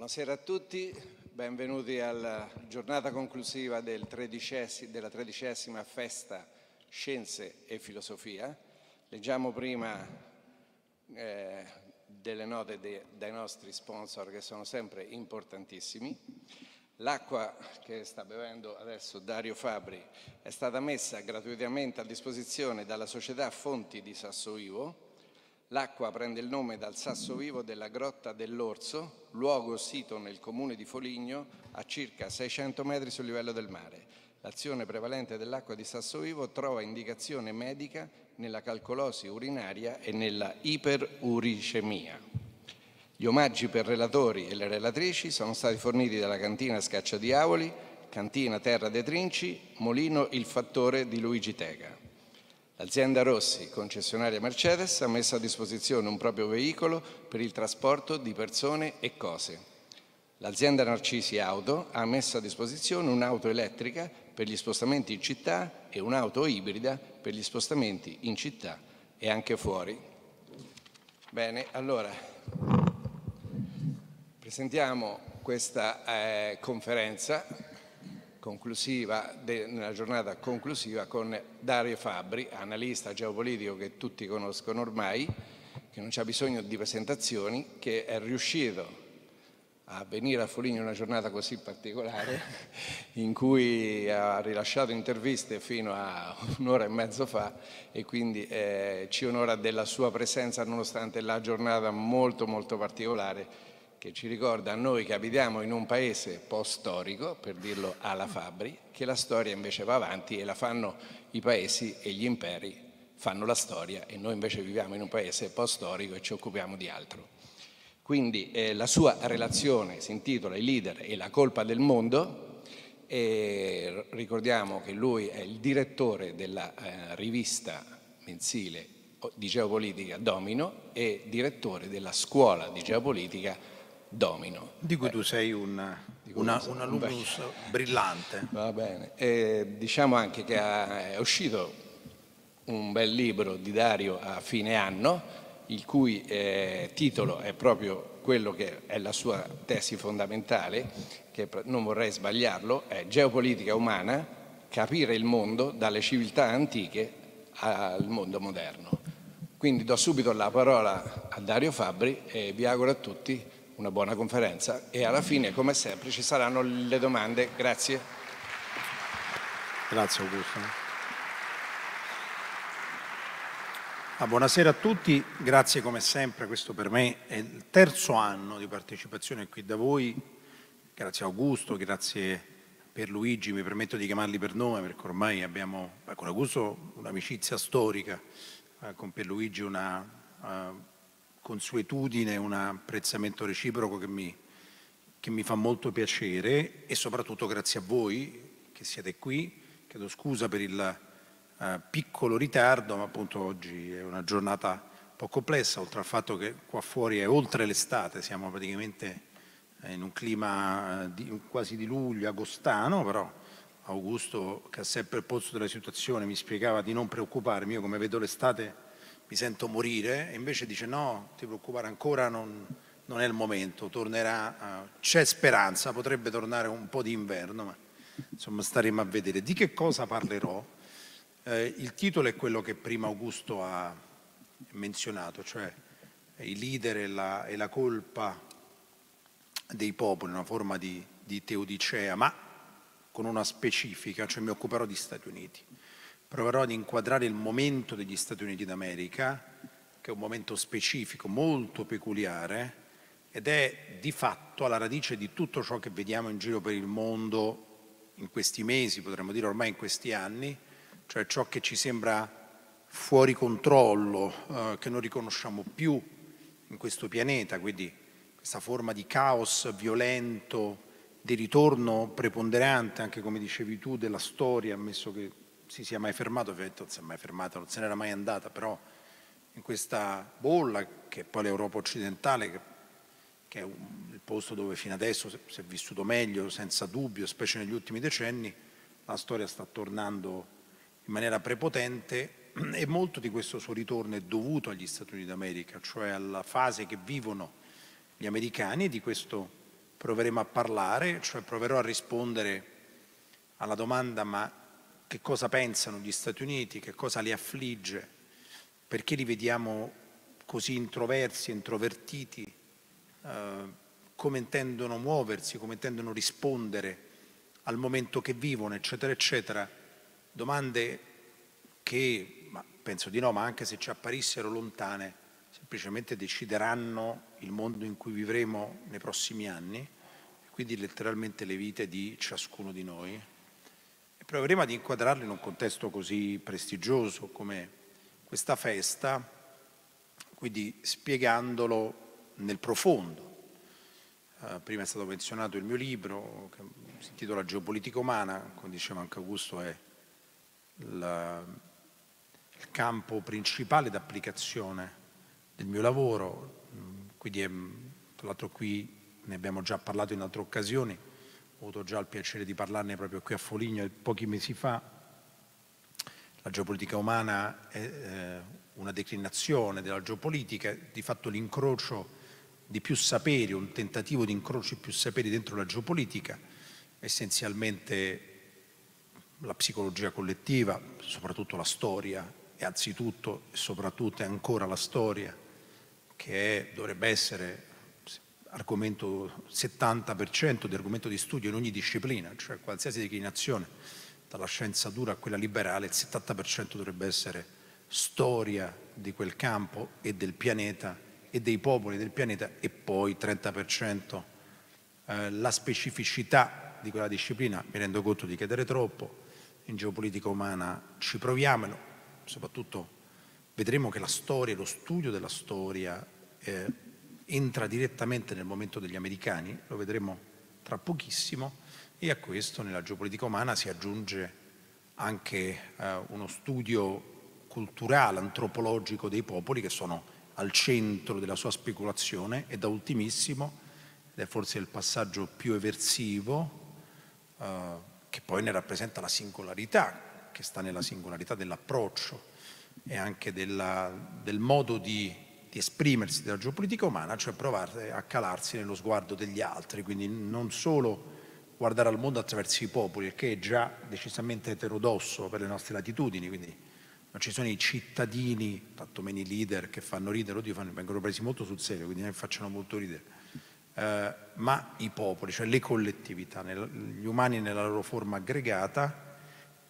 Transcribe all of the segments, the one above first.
Buonasera a tutti, benvenuti alla giornata conclusiva del tredicessi, della tredicesima festa Scienze e Filosofia. Leggiamo prima eh, delle note de, dai nostri sponsor che sono sempre importantissimi. L'acqua che sta bevendo adesso Dario Fabri è stata messa gratuitamente a disposizione dalla società Fonti di Sassoivo L'acqua prende il nome dal sasso vivo della Grotta dell'Orso, luogo sito nel comune di Foligno a circa 600 metri sul livello del mare. L'azione prevalente dell'acqua di sasso vivo trova indicazione medica nella calcolosi urinaria e nella iperuricemia. Gli omaggi per relatori e le relatrici sono stati forniti dalla cantina Scaccia Scacciadiavoli, cantina Terra dei Trinci, Molino Il Fattore di Luigi Tega. L'azienda Rossi, concessionaria Mercedes, ha messo a disposizione un proprio veicolo per il trasporto di persone e cose. L'azienda Narcisi Auto ha messo a disposizione un'auto elettrica per gli spostamenti in città e un'auto ibrida per gli spostamenti in città e anche fuori. Bene, allora presentiamo questa eh, conferenza conclusiva, nella giornata conclusiva con Dario Fabri, analista geopolitico che tutti conoscono ormai, che non c'è bisogno di presentazioni, che è riuscito a venire a Foligno in una giornata così particolare in cui ha rilasciato interviste fino a un'ora e mezzo fa e quindi eh, ci onora della sua presenza nonostante la giornata molto molto particolare che ci ricorda a noi che abitiamo in un paese post-storico, per dirlo alla Fabri, che la storia invece va avanti e la fanno i paesi e gli imperi fanno la storia e noi invece viviamo in un paese post-storico e ci occupiamo di altro. Quindi eh, la sua relazione si intitola I leader e la colpa del mondo e ricordiamo che lui è il direttore della eh, rivista mensile di geopolitica Domino e direttore della scuola di geopolitica domino. Di cui Beh. tu sei un, una, un alumnus brillante. Va bene. E diciamo anche che eh, è uscito un bel libro di Dario a fine anno, il cui eh, titolo è proprio quello che è la sua tesi fondamentale, che non vorrei sbagliarlo, è Geopolitica umana, capire il mondo dalle civiltà antiche al mondo moderno. Quindi do subito la parola a Dario Fabbri e vi auguro a tutti una buona conferenza e alla fine, come sempre, ci saranno le domande. Grazie. Grazie Augusto. Ah, buonasera a tutti, grazie come sempre, questo per me è il terzo anno di partecipazione qui da voi, grazie Augusto, grazie per Luigi, mi permetto di chiamarli per nome perché ormai abbiamo con Augusto un'amicizia storica, eh, con Perluigi una uh, consuetudine, un apprezzamento reciproco che mi, che mi fa molto piacere e soprattutto grazie a voi che siete qui. Chiedo scusa per il uh, piccolo ritardo, ma appunto oggi è una giornata un po' complessa, oltre al fatto che qua fuori è oltre l'estate, siamo praticamente eh, in un clima eh, di, quasi di luglio, agostano, però Augusto che ha sempre il posto della situazione mi spiegava di non preoccuparmi, io come vedo l'estate mi sento morire, e invece dice no, ti preoccupare ancora non, non è il momento, tornerà, uh, c'è speranza, potrebbe tornare un po' di inverno, ma insomma staremo a vedere. Di che cosa parlerò? Eh, il titolo è quello che prima Augusto ha menzionato, cioè eh, i leader e la, e la colpa dei popoli, una forma di, di teodicea, ma con una specifica, cioè mi occuperò di Stati Uniti proverò ad inquadrare il momento degli Stati Uniti d'America, che è un momento specifico, molto peculiare, ed è di fatto alla radice di tutto ciò che vediamo in giro per il mondo in questi mesi, potremmo dire ormai in questi anni, cioè ciò che ci sembra fuori controllo, eh, che non riconosciamo più in questo pianeta, quindi questa forma di caos violento, di ritorno preponderante, anche come dicevi tu, della storia, ammesso che si sia mai fermato, ovviamente non si è mai fermata, non se n'era mai andata, però in questa bolla che è poi l'Europa occidentale, che, che è un, il posto dove fino adesso si è vissuto meglio, senza dubbio, specie negli ultimi decenni, la storia sta tornando in maniera prepotente e molto di questo suo ritorno è dovuto agli Stati Uniti d'America, cioè alla fase che vivono gli americani e di questo proveremo a parlare, cioè proverò a rispondere alla domanda ma che cosa pensano gli Stati Uniti, che cosa li affligge, perché li vediamo così introversi, introvertiti, eh, come intendono muoversi, come intendono rispondere al momento che vivono, eccetera, eccetera. Domande che, penso di no, ma anche se ci apparissero lontane, semplicemente decideranno il mondo in cui vivremo nei prossimi anni, quindi letteralmente le vite di ciascuno di noi proveremo prima di inquadrarlo in un contesto così prestigioso come questa festa, quindi spiegandolo nel profondo. Eh, prima è stato menzionato il mio libro che si intitola Geopolitica umana, come diceva anche Augusto è la, il campo principale d'applicazione del mio lavoro, quindi è, tra l'altro qui ne abbiamo già parlato in altre occasioni, ho avuto già il piacere di parlarne proprio qui a Foligno pochi mesi fa, la geopolitica umana è eh, una declinazione della geopolitica, di fatto l'incrocio di più saperi, un tentativo di incrocio di più saperi dentro la geopolitica, essenzialmente la psicologia collettiva, soprattutto la storia, e anzitutto e soprattutto ancora la storia, che è, dovrebbe essere argomento 70% di argomento di studio in ogni disciplina, cioè qualsiasi declinazione, dalla scienza dura a quella liberale, il 70% dovrebbe essere storia di quel campo e del pianeta e dei popoli del pianeta e poi 30% eh, la specificità di quella disciplina, mi rendo conto di chiedere troppo, in geopolitica umana ci proviamo, soprattutto vedremo che la storia, lo studio della storia eh, entra direttamente nel momento degli americani, lo vedremo tra pochissimo, e a questo nella geopolitica umana si aggiunge anche eh, uno studio culturale, antropologico dei popoli che sono al centro della sua speculazione e da ultimissimo, ed è forse il passaggio più eversivo, eh, che poi ne rappresenta la singolarità, che sta nella singolarità dell'approccio e anche della, del modo di di esprimersi della geopolitica umana, cioè provare a calarsi nello sguardo degli altri, quindi non solo guardare al mondo attraverso i popoli, che è già decisamente eterodosso per le nostre latitudini, quindi non ci sono i cittadini, tantomeno i leader che fanno ridere, oddio, fanno, vengono presi molto sul serio, quindi ne facciano molto ridere, eh, ma i popoli, cioè le collettività, nel, gli umani nella loro forma aggregata,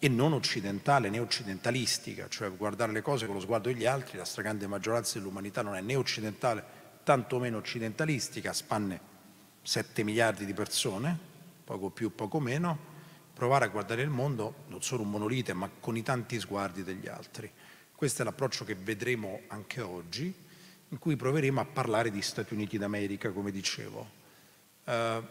e non occidentale né occidentalistica, cioè guardare le cose con lo sguardo degli altri, la stragrande maggioranza dell'umanità non è né occidentale, tantomeno occidentalistica, spanne 7 miliardi di persone, poco più, poco meno, provare a guardare il mondo non solo un monolite, ma con i tanti sguardi degli altri. Questo è l'approccio che vedremo anche oggi, in cui proveremo a parlare di Stati Uniti d'America, come dicevo. Uh,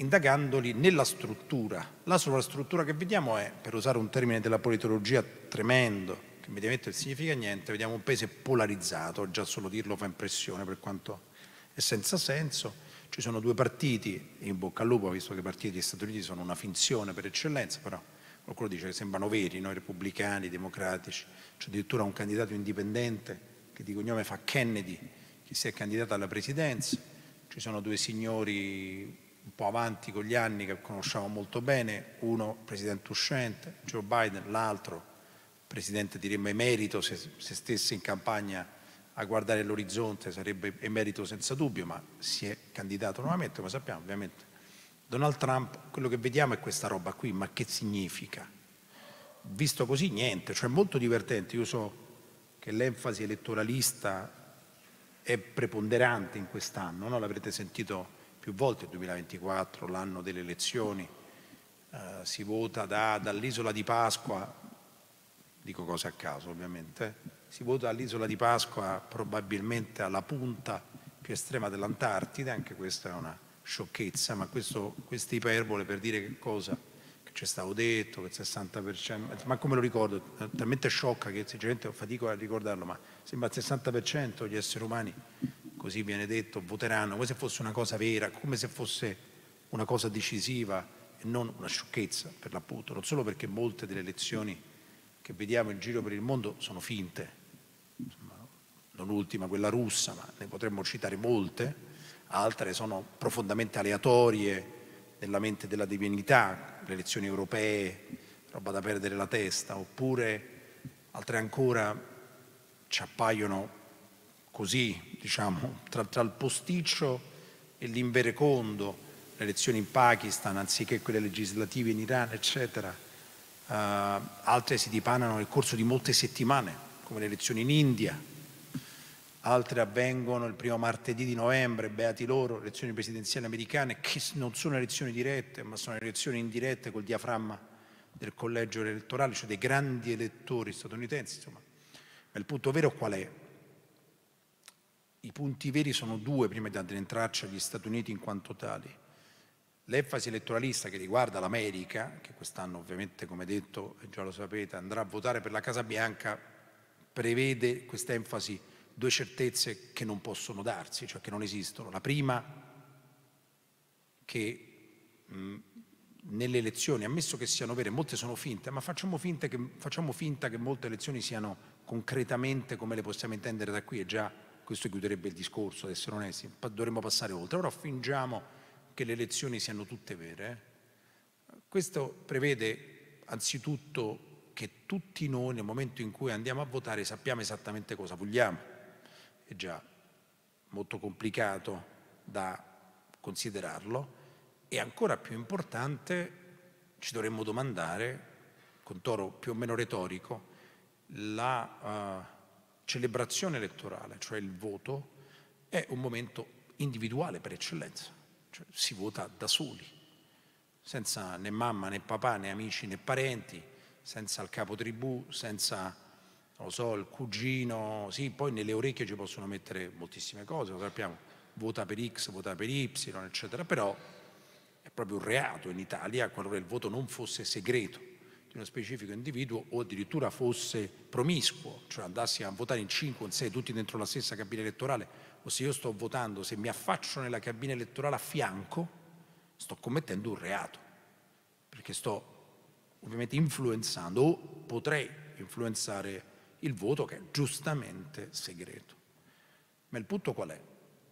indagandoli nella struttura. La sovrastruttura che vediamo è, per usare un termine della politologia tremendo, che mediamente non significa niente, vediamo un paese polarizzato, già solo dirlo fa impressione per quanto è senza senso. Ci sono due partiti, in bocca al lupo, visto che i partiti degli Stati Uniti sono una finzione per eccellenza, però qualcuno dice che sembrano veri, noi repubblicani, democratici, c'è addirittura un candidato indipendente che di cognome fa Kennedy, che si è candidato alla presidenza, ci sono due signori un po' avanti con gli anni che conosciamo molto bene, uno presidente uscente, Joe Biden, l'altro presidente diremmo emerito, se, se stesse in campagna a guardare l'orizzonte sarebbe emerito senza dubbio, ma si è candidato nuovamente, come sappiamo ovviamente. Donald Trump, quello che vediamo è questa roba qui, ma che significa? Visto così niente, cioè molto divertente, io so che l'enfasi elettoralista è preponderante in quest'anno, no? l'avrete sentito più volte il 2024, l'anno delle elezioni, eh, si vota da, dall'isola di Pasqua, dico cose a caso ovviamente, si vota dall'isola di Pasqua probabilmente alla punta più estrema dell'Antartide, anche questa è una sciocchezza, ma questa iperbole per dire che cosa? Che c'è stato detto, che il 60%, ma come lo ricordo? È talmente sciocca che sinceramente fatico a ricordarlo, ma sembra il 60% gli esseri umani così viene detto, voteranno, come se fosse una cosa vera, come se fosse una cosa decisiva e non una sciocchezza per l'appunto, non solo perché molte delle elezioni che vediamo in giro per il mondo sono finte, Insomma, non ultima quella russa, ma ne potremmo citare molte, altre sono profondamente aleatorie nella mente della divinità, le elezioni europee, roba da perdere la testa, oppure altre ancora ci appaiono così diciamo, tra, tra il posticcio e l'inverecondo, le elezioni in Pakistan anziché quelle legislative in Iran, eccetera, uh, altre si dipanano nel corso di molte settimane, come le elezioni in India, altre avvengono il primo martedì di novembre, beati loro, elezioni presidenziali americane, che non sono elezioni dirette, ma sono elezioni indirette col diaframma del collegio elettorale, cioè dei grandi elettori statunitensi. Insomma. Ma il punto vero qual è? I punti veri sono due prima di addentrarci agli Stati Uniti in quanto tali. L'enfasi elettoralista che riguarda l'America, che quest'anno ovviamente, come detto, già lo sapete, andrà a votare per la Casa Bianca, prevede questa enfasi due certezze che non possono darsi, cioè che non esistono. La prima, che mh, nelle elezioni, ammesso che siano vere, molte sono finte, ma facciamo finta, che, facciamo finta che molte elezioni siano concretamente come le possiamo intendere da qui, è già questo chiuderebbe il discorso, ad essere onesti, dovremmo passare oltre. Ora fingiamo che le elezioni siano tutte vere. Eh. Questo prevede anzitutto che tutti noi nel momento in cui andiamo a votare sappiamo esattamente cosa vogliamo. È già molto complicato da considerarlo e ancora più importante ci dovremmo domandare, con toro più o meno retorico, la... Uh, celebrazione elettorale, cioè il voto, è un momento individuale per eccellenza, cioè si vota da soli, senza né mamma né papà né amici né parenti, senza il capo tribù, senza lo so, il cugino, sì, poi nelle orecchie ci possono mettere moltissime cose, lo sappiamo, vota per X, vota per Y, eccetera, però è proprio un reato in Italia qualora il voto non fosse segreto di uno specifico individuo o addirittura fosse promiscuo, cioè andassi a votare in 5 o in 6 tutti dentro la stessa cabina elettorale, o se io sto votando, se mi affaccio nella cabina elettorale a fianco, sto commettendo un reato, perché sto ovviamente influenzando o potrei influenzare il voto che è giustamente segreto. Ma il punto qual è?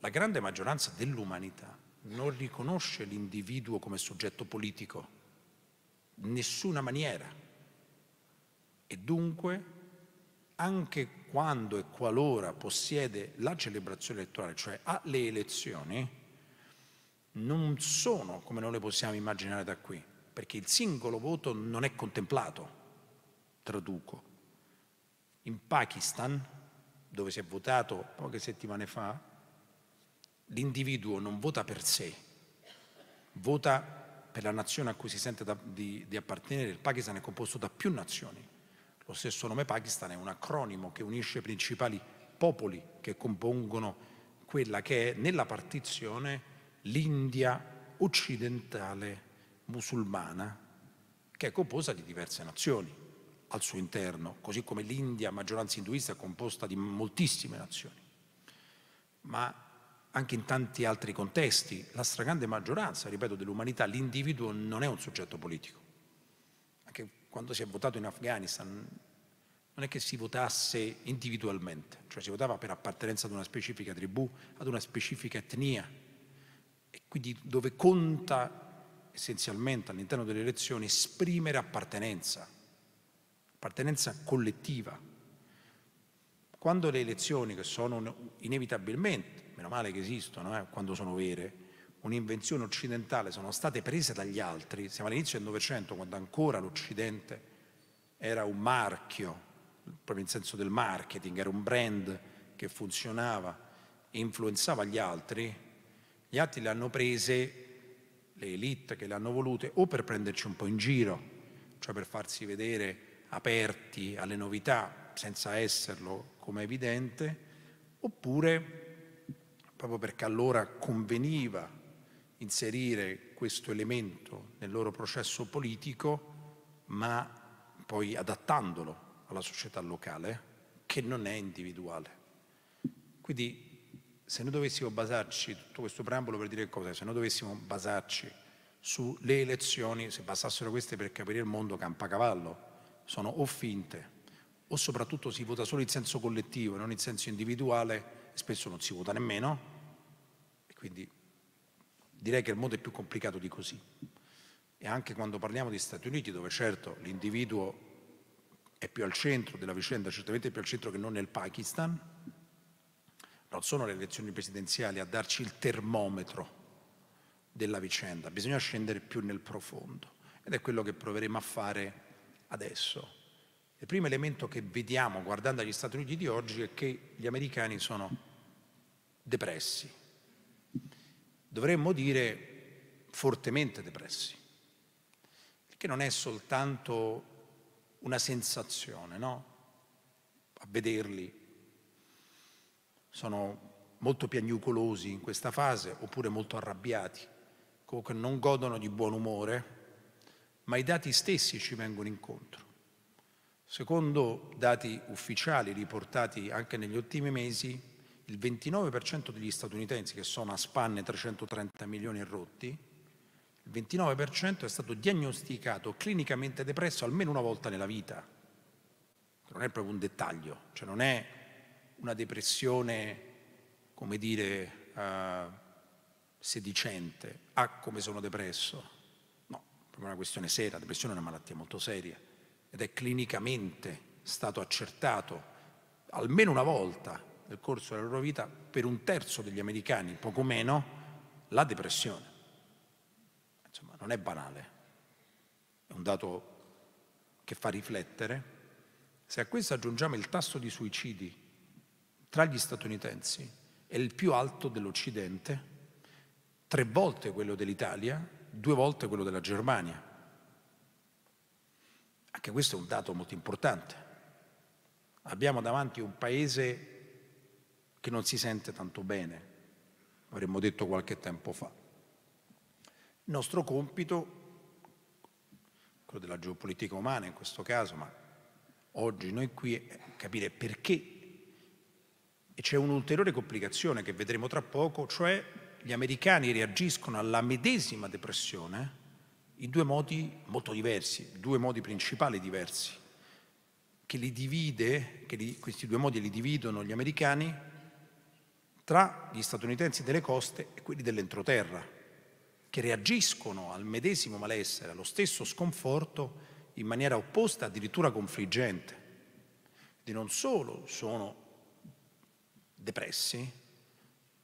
La grande maggioranza dell'umanità non riconosce l'individuo come soggetto politico nessuna maniera. E dunque, anche quando e qualora possiede la celebrazione elettorale, cioè ha le elezioni, non sono come noi le possiamo immaginare da qui, perché il singolo voto non è contemplato. Traduco. In Pakistan, dove si è votato poche settimane fa, l'individuo non vota per sé, vota per la nazione a cui si sente da, di, di appartenere, il Pakistan è composto da più nazioni. Lo stesso nome Pakistan è un acronimo che unisce i principali popoli che compongono quella che è nella partizione l'India occidentale musulmana, che è composta di diverse nazioni al suo interno, così come l'India, maggioranza induista, è composta di moltissime nazioni. Ma anche in tanti altri contesti, la stragrande maggioranza, ripeto, dell'umanità, l'individuo non è un soggetto politico. Anche quando si è votato in Afghanistan non è che si votasse individualmente, cioè si votava per appartenenza ad una specifica tribù, ad una specifica etnia, e quindi dove conta essenzialmente all'interno delle elezioni esprimere appartenenza, appartenenza collettiva. Quando le elezioni, che sono inevitabilmente meno male che esistono eh, quando sono vere, un'invenzione occidentale, sono state prese dagli altri, siamo all'inizio del Novecento quando ancora l'Occidente era un marchio, proprio in senso del marketing, era un brand che funzionava e influenzava gli altri, gli altri le hanno prese, le elite che le hanno volute, o per prenderci un po' in giro, cioè per farsi vedere aperti alle novità senza esserlo come evidente, oppure proprio perché allora conveniva inserire questo elemento nel loro processo politico, ma poi adattandolo alla società locale, che non è individuale. Quindi se noi dovessimo basarci, tutto questo preambolo per dire cosa, se noi dovessimo basarci sulle elezioni, se bastassero queste per capire il mondo campacavallo, sono o finte, o soprattutto si vota solo in senso collettivo e non in senso individuale, spesso non si vota nemmeno, e quindi direi che il mondo è più complicato di così. E anche quando parliamo di Stati Uniti, dove certo l'individuo è più al centro della vicenda, certamente più al centro che non nel Pakistan, non sono le elezioni presidenziali a darci il termometro della vicenda, bisogna scendere più nel profondo ed è quello che proveremo a fare adesso. Il primo elemento che vediamo guardando agli Stati Uniti di oggi è che gli americani sono depressi. Dovremmo dire fortemente depressi, perché non è soltanto una sensazione, no? A vederli. Sono molto piagnucolosi in questa fase oppure molto arrabbiati, comunque non godono di buon umore, ma i dati stessi ci vengono incontro. Secondo dati ufficiali riportati anche negli ultimi mesi, il 29% degli statunitensi, che sono a spanne 330 milioni e rotti, il 29% è stato diagnosticato clinicamente depresso almeno una volta nella vita. Non è proprio un dettaglio, cioè non è una depressione, come dire, uh, sedicente, ah come sono depresso. No, è proprio una questione seria, la depressione è una malattia molto seria ed è clinicamente stato accertato almeno una volta nel corso della loro vita per un terzo degli americani, poco meno, la depressione. Insomma, non è banale, è un dato che fa riflettere. Se a questo aggiungiamo il tasso di suicidi tra gli statunitensi, è il più alto dell'Occidente, tre volte quello dell'Italia, due volte quello della Germania. Anche questo è un dato molto importante. Abbiamo davanti un paese che non si sente tanto bene, avremmo detto qualche tempo fa. Il nostro compito, quello della geopolitica umana in questo caso, ma oggi noi qui, è capire perché. E c'è un'ulteriore complicazione che vedremo tra poco, cioè gli americani reagiscono alla medesima depressione in due modi molto diversi, due modi principali diversi, che li divide, che li, questi due modi li dividono gli americani tra gli statunitensi delle coste e quelli dell'entroterra, che reagiscono al medesimo malessere, allo stesso sconforto in maniera opposta, addirittura confliggente. Quindi non solo sono depressi,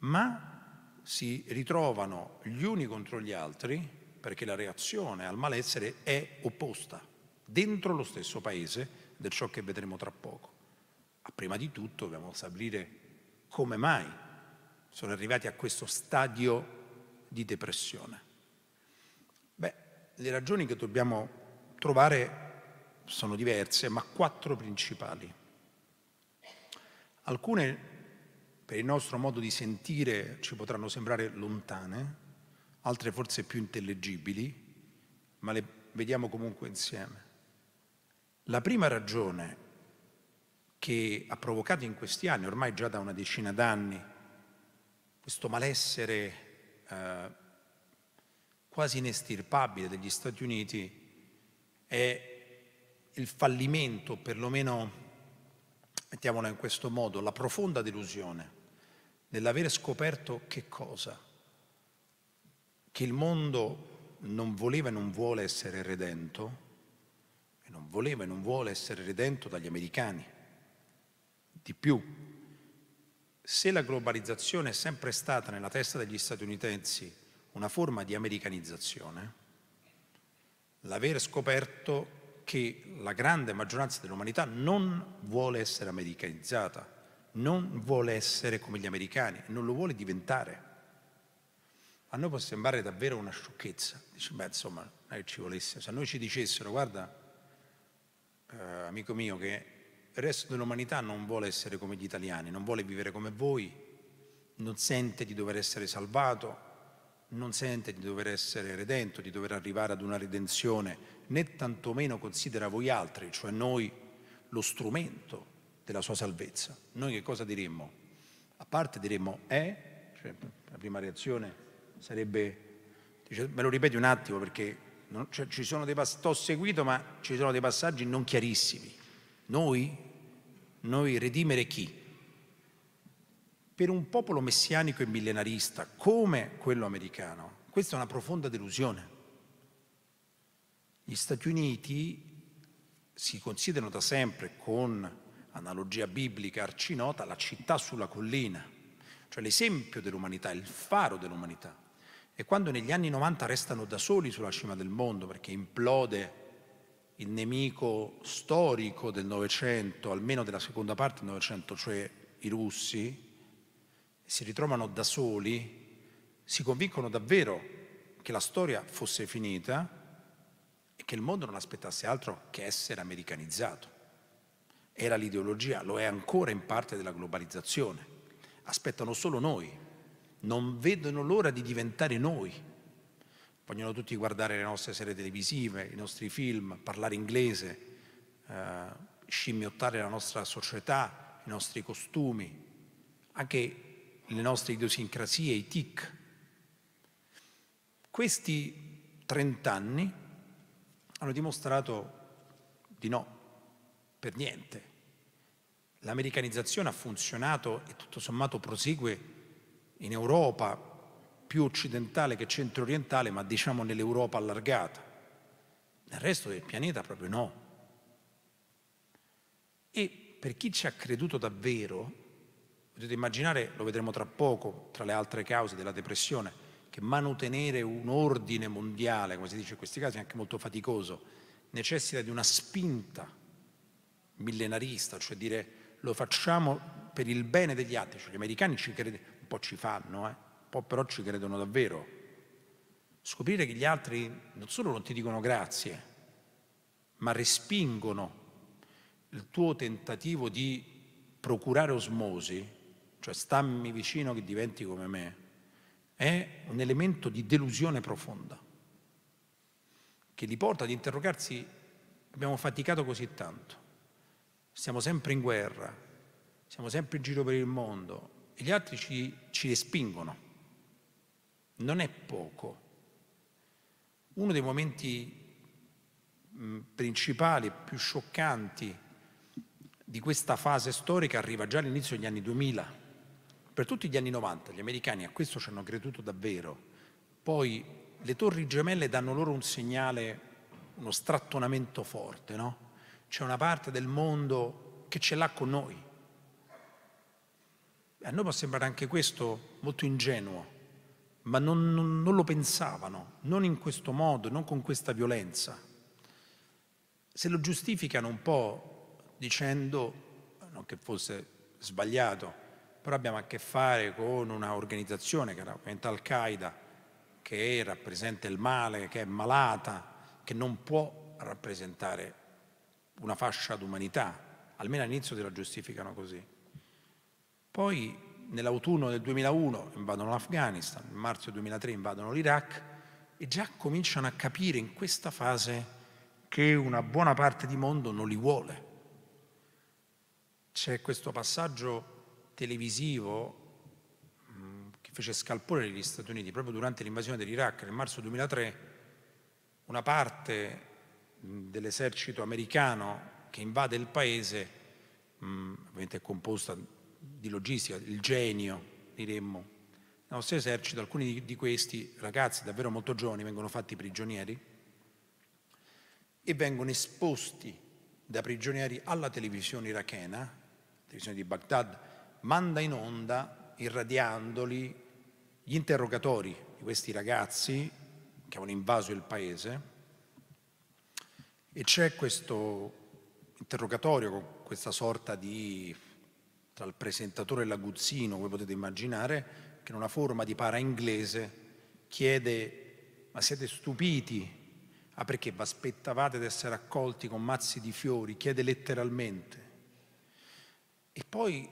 ma si ritrovano gli uni contro gli altri perché la reazione al malessere è opposta dentro lo stesso paese del ciò che vedremo tra poco. Ma Prima di tutto dobbiamo stabilire come mai sono arrivati a questo stadio di depressione? Beh, le ragioni che dobbiamo trovare sono diverse, ma quattro principali. Alcune per il nostro modo di sentire ci potranno sembrare lontane, altre forse più intellegibili, ma le vediamo comunque insieme. La prima ragione che ha provocato in questi anni, ormai già da una decina d'anni, questo malessere eh, quasi inestirpabile degli Stati Uniti è il fallimento, perlomeno, mettiamola in questo modo, la profonda delusione nell'avere scoperto che cosa? Che il mondo non voleva e non vuole essere redento, e non voleva e non vuole essere redento dagli americani. Di più, se la globalizzazione è sempre stata nella testa degli statunitensi una forma di americanizzazione, l'aver scoperto che la grande maggioranza dell'umanità non vuole essere americanizzata, non vuole essere come gli americani, non lo vuole diventare. A noi può sembrare davvero una sciocchezza, dice, beh insomma, non è che ci volesse, se a noi ci dicessero, guarda, eh, amico mio, che il resto dell'umanità non vuole essere come gli italiani, non vuole vivere come voi, non sente di dover essere salvato, non sente di dover essere redento, di dover arrivare ad una redenzione, né tantomeno considera voi altri, cioè noi, lo strumento della sua salvezza. Noi che cosa diremmo? A parte diremmo è, eh? cioè, la prima reazione sarebbe, dice, me lo ripeti un attimo perché non, cioè, ci sono dei passaggi, seguito ma ci sono dei passaggi non chiarissimi. Noi? Noi redimere chi? Per un popolo messianico e millenarista come quello americano, questa è una profonda delusione. Gli Stati Uniti si considerano da sempre, con analogia biblica arcinota, la città sulla collina, cioè l'esempio dell'umanità, il faro dell'umanità. E quando negli anni 90 restano da soli sulla cima del mondo perché implode il nemico storico del Novecento, almeno della seconda parte del Novecento, cioè i russi, si ritrovano da soli, si convincono davvero che la storia fosse finita e che il mondo non aspettasse altro che essere americanizzato. Era l'ideologia, lo è ancora in parte della globalizzazione. Aspettano solo noi, non vedono l'ora di diventare noi vogliono tutti guardare le nostre serie televisive, i nostri film, parlare inglese, eh, scimmiottare la nostra società, i nostri costumi, anche le nostre idiosincrasie, i tic. Questi 30 anni hanno dimostrato di no, per niente. L'americanizzazione ha funzionato e tutto sommato prosegue in Europa, più occidentale che centro-orientale, ma diciamo nell'Europa allargata. Nel resto del pianeta proprio no. E per chi ci ha creduto davvero, potete immaginare, lo vedremo tra poco, tra le altre cause della depressione, che mantenere un ordine mondiale, come si dice in questi casi, è anche molto faticoso, necessita di una spinta millenarista, cioè dire lo facciamo per il bene degli altri, cioè gli americani ci credono, un po' ci fanno, eh? po' però ci credono davvero. Scoprire che gli altri non solo non ti dicono grazie, ma respingono il tuo tentativo di procurare osmosi, cioè stammi vicino che diventi come me, è un elemento di delusione profonda che li porta ad interrogarsi, abbiamo faticato così tanto, siamo sempre in guerra, siamo sempre in giro per il mondo e gli altri ci, ci respingono non è poco. Uno dei momenti mm, principali, più scioccanti di questa fase storica arriva già all'inizio degli anni 2000. Per tutti gli anni 90 gli americani a questo ci hanno creduto davvero. Poi le torri gemelle danno loro un segnale, uno strattonamento forte, no? C'è una parte del mondo che ce l'ha con noi. A noi può sembrare anche questo molto ingenuo, ma non, non, non, lo pensavano, non in questo modo, non con questa violenza. Se lo giustificano un po' dicendo, non che fosse sbagliato, però abbiamo a che fare con un'organizzazione che era Al-Qaeda, che rappresenta il male, che è malata, che non può rappresentare una fascia d'umanità, almeno all'inizio te la giustificano così. Poi nell'autunno del 2001 invadono l'Afghanistan, nel marzo 2003 invadono l'Iraq e già cominciano a capire in questa fase che una buona parte di mondo non li vuole. C'è questo passaggio televisivo mm, che fece scalpore negli Stati Uniti proprio durante l'invasione dell'Iraq nel marzo 2003, una parte mm, dell'esercito americano che invade il paese, mm, ovviamente è composta di logistica, il genio, diremmo, il nostro esercito, alcuni di questi ragazzi davvero molto giovani vengono fatti prigionieri e vengono esposti da prigionieri alla televisione irachena, la televisione di Baghdad, manda in onda, irradiandoli, gli interrogatori di questi ragazzi che avevano invaso il paese. E c'è questo interrogatorio con questa sorta di tra il presentatore e l'aguzzino, voi potete immaginare, che in una forma di para inglese chiede ma siete stupiti? Ah perché vi aspettavate di essere accolti con mazzi di fiori? Chiede letteralmente. E poi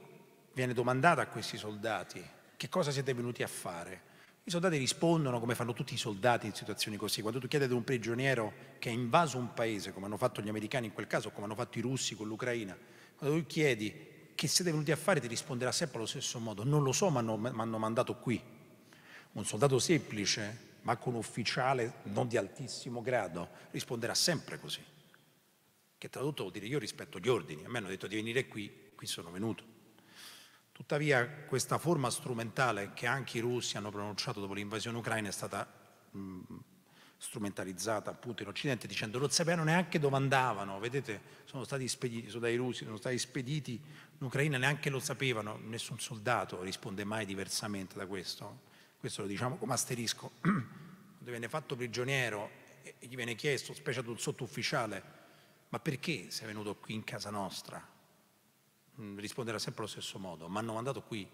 viene domandata a questi soldati che cosa siete venuti a fare? I soldati rispondono come fanno tutti i soldati in situazioni così. Quando tu chiedi ad un prigioniero che ha invaso un paese, come hanno fatto gli americani in quel caso, come hanno fatto i russi con l'Ucraina, quando tu chiedi che siete venuti a fare ti risponderà sempre allo stesso modo. Non lo so, ma mi hanno mandato qui. Un soldato semplice, ma con un ufficiale non di altissimo grado, risponderà sempre così. Che tradotto vuol dire io rispetto gli ordini, a me hanno detto di venire qui, qui sono venuto. Tuttavia questa forma strumentale che anche i russi hanno pronunciato dopo l'invasione ucraina è stata mh, strumentalizzata appunto in Occidente dicendo non sapevano neanche dove andavano, vedete sono stati spediti, sono dai russi, sono stati spediti l'Ucraina neanche lo sapevano, nessun soldato risponde mai diversamente da questo, questo lo diciamo come asterisco, quando viene fatto prigioniero e gli viene chiesto, specie ad un sottufficiale, ma perché sei venuto qui in casa nostra? Mm, risponderà sempre allo stesso modo, mi hanno mandato qui,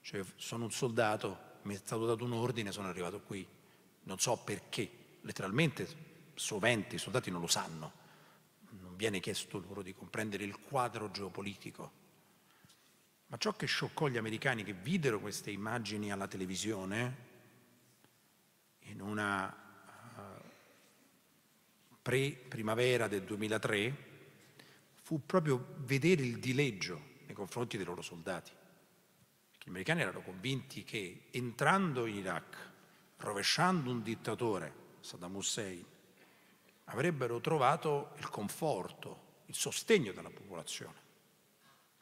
cioè, sono un soldato, mi è stato dato un ordine, sono arrivato qui, non so perché, letteralmente sovente i soldati non lo sanno, non viene chiesto loro di comprendere il quadro geopolitico ma ciò che scioccò gli americani che videro queste immagini alla televisione, in una eh, pre-primavera del 2003, fu proprio vedere il dileggio nei confronti dei loro soldati. Perché gli americani erano convinti che entrando in Iraq, rovesciando un dittatore, Saddam Hussein, avrebbero trovato il conforto, il sostegno della popolazione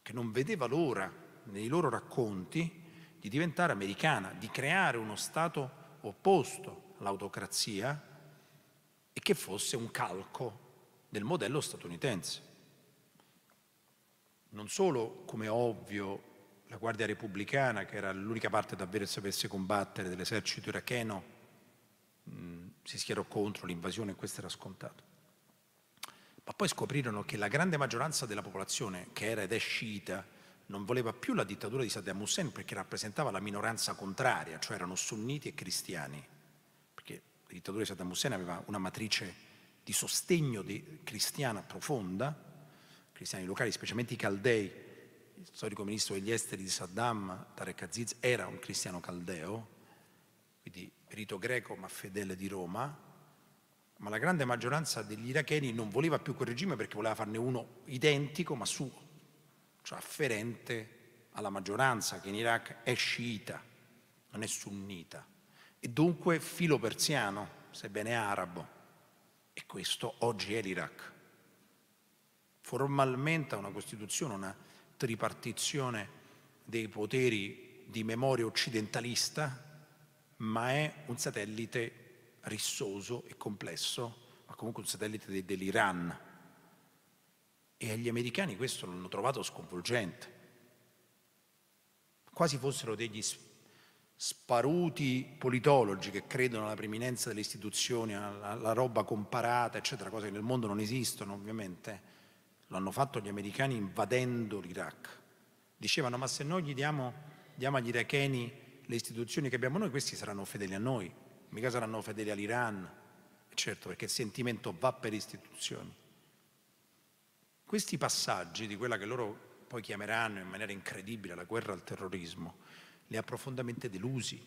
che non vedeva l'ora nei loro racconti di diventare americana, di creare uno Stato opposto all'autocrazia e che fosse un calco del modello statunitense. Non solo, come ovvio, la Guardia Repubblicana, che era l'unica parte davvero che sapesse combattere dell'esercito iracheno, mm, si schierò contro l'invasione, e questo era scontato ma poi scoprirono che la grande maggioranza della popolazione, che era ed è sciita, non voleva più la dittatura di Saddam Hussein perché rappresentava la minoranza contraria, cioè erano sunniti e cristiani, perché la dittatura di Saddam Hussein aveva una matrice di sostegno di cristiana profonda, cristiani locali, specialmente i caldei, il storico ministro degli esteri di Saddam, Tarek Aziz, era un cristiano caldeo, quindi rito greco ma fedele di Roma, ma la grande maggioranza degli iracheni non voleva più quel regime perché voleva farne uno identico ma suo, cioè afferente alla maggioranza che in Iraq è sciita, non è sunnita, e dunque filo persiano, sebbene arabo. E questo oggi è l'Iraq. Formalmente ha una Costituzione, una tripartizione dei poteri di memoria occidentalista, ma è un satellite rissoso e complesso, ma comunque un satellite de- dell'Iran. E agli americani questo l'hanno trovato sconvolgente. Quasi fossero degli sparuti politologi che credono alla preminenza delle istituzioni, alla, roba comparata, eccetera, cose che nel mondo non esistono ovviamente. L'hanno fatto gli americani invadendo l'Iraq. Dicevano, ma se noi gli diamo, diamo agli iracheni le istituzioni che abbiamo noi, questi saranno fedeli a noi mica saranno fedeli all'Iran, certo perché il sentimento va per istituzioni. Questi passaggi di quella che loro poi chiameranno in maniera incredibile la guerra al terrorismo, li ha profondamente delusi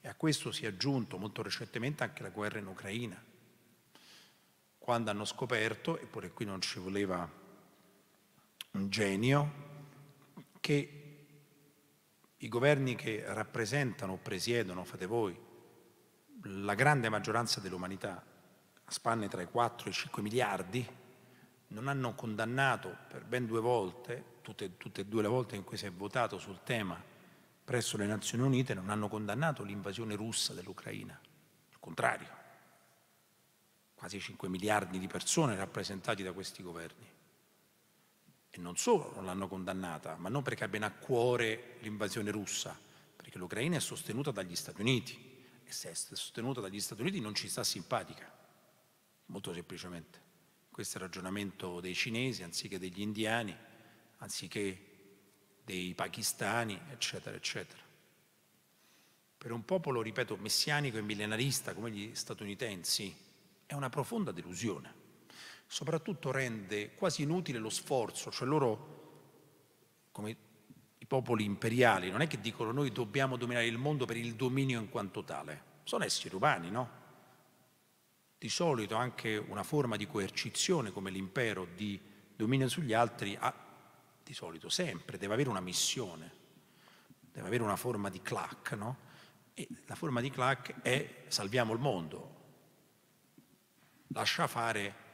e a questo si è aggiunto molto recentemente anche la guerra in Ucraina, quando hanno scoperto, eppure qui non ci voleva un genio, che i governi che rappresentano o presiedono, fate voi, la grande maggioranza dell'umanità, a spanne tra i 4 e i 5 miliardi, non hanno condannato per ben due volte, tutte, tutte e due le volte in cui si è votato sul tema presso le Nazioni Unite, non hanno condannato l'invasione russa dell'Ucraina. Al contrario, quasi 5 miliardi di persone rappresentati da questi governi. E non solo non l'hanno condannata, ma non perché abbiano a cuore l'invasione russa, perché l'Ucraina è sostenuta dagli Stati Uniti se è sostenuta dagli Stati Uniti non ci sta simpatica, molto semplicemente. Questo è il ragionamento dei cinesi anziché degli indiani, anziché dei pakistani, eccetera, eccetera. Per un popolo, ripeto, messianico e millenarista come gli statunitensi, è una profonda delusione. Soprattutto rende quasi inutile lo sforzo, cioè loro, come popoli imperiali non è che dicono noi dobbiamo dominare il mondo per il dominio in quanto tale, sono esseri umani, no? Di solito anche una forma di coercizione come l'impero di dominio sugli altri ha, di solito sempre, deve avere una missione, deve avere una forma di clac, no? E la forma di clac è salviamo il mondo, lascia fare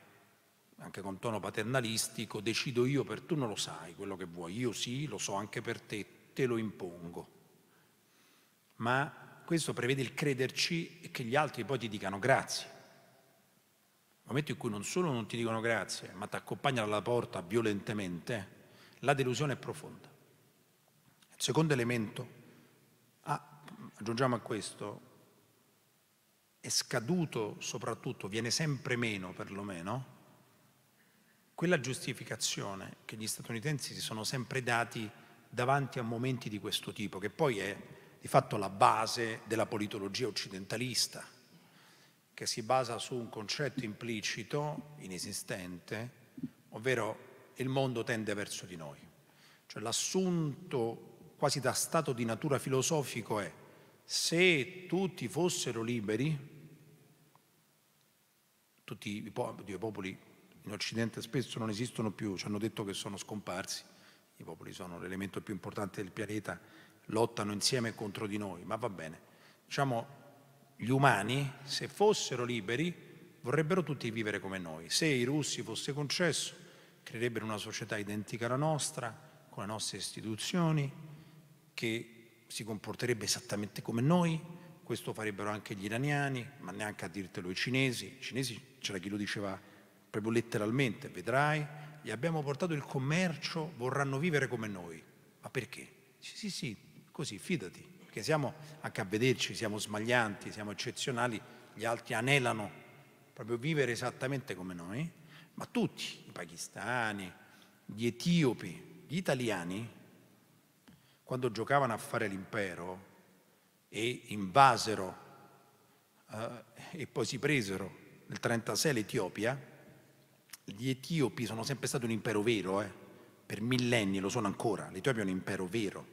anche con tono paternalistico, decido io per tu non lo sai quello che vuoi, io sì, lo so anche per te, te lo impongo. Ma questo prevede il crederci e che gli altri poi ti dicano grazie. Nel momento in cui non solo non ti dicono grazie, ma ti accompagnano alla porta violentemente, la delusione è profonda. Il secondo elemento, ah, aggiungiamo a questo, è scaduto soprattutto, viene sempre meno perlomeno, quella giustificazione che gli statunitensi si sono sempre dati davanti a momenti di questo tipo, che poi è di fatto la base della politologia occidentalista, che si basa su un concetto implicito, inesistente, ovvero il mondo tende verso di noi. Cioè l'assunto quasi da stato di natura filosofico è se tutti fossero liberi, tutti i popoli in Occidente spesso non esistono più, ci hanno detto che sono scomparsi, i popoli sono l'elemento più importante del pianeta, lottano insieme contro di noi, ma va bene. Diciamo, gli umani, se fossero liberi, vorrebbero tutti vivere come noi. Se i russi fosse concesso, creerebbero una società identica alla nostra, con le nostre istituzioni, che si comporterebbe esattamente come noi, questo farebbero anche gli iraniani, ma neanche a dirtelo i cinesi, i cinesi c'era chi lo diceva proprio letteralmente, vedrai, gli abbiamo portato il commercio, vorranno vivere come noi. Ma perché? Sì, sì, sì, così, fidati, perché siamo anche a vederci, siamo smaglianti, siamo eccezionali, gli altri anelano proprio vivere esattamente come noi, ma tutti, i pakistani, gli etiopi, gli italiani, quando giocavano a fare l'impero e invasero eh, e poi si presero nel 1936 l'Etiopia, gli etiopi sono sempre stati un impero vero, eh? per millenni lo sono ancora. L'Etiopia è un impero vero.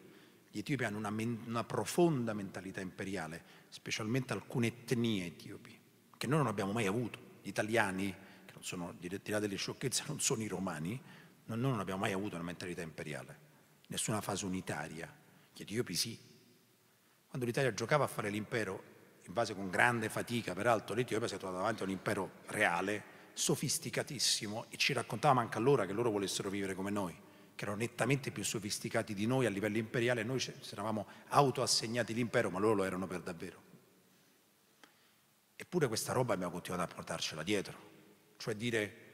Gli etiopi hanno una, una profonda mentalità imperiale, specialmente alcune etnie etiopi, che noi non abbiamo mai avuto. Gli italiani, che non sono, di là delle sciocchezze, non sono i romani, noi non abbiamo mai avuto una mentalità imperiale, nessuna fase unitaria. Gli etiopi sì. Quando l'Italia giocava a fare l'impero, in base con grande fatica, peraltro l'Etiopia si è trovata davanti a un impero reale, sofisticatissimo e ci raccontavamo anche allora che loro volessero vivere come noi, che erano nettamente più sofisticati di noi a livello imperiale, noi ci eravamo autoassegnati l'impero, ma loro lo erano per davvero. Eppure questa roba abbiamo continuato a portarcela dietro, cioè dire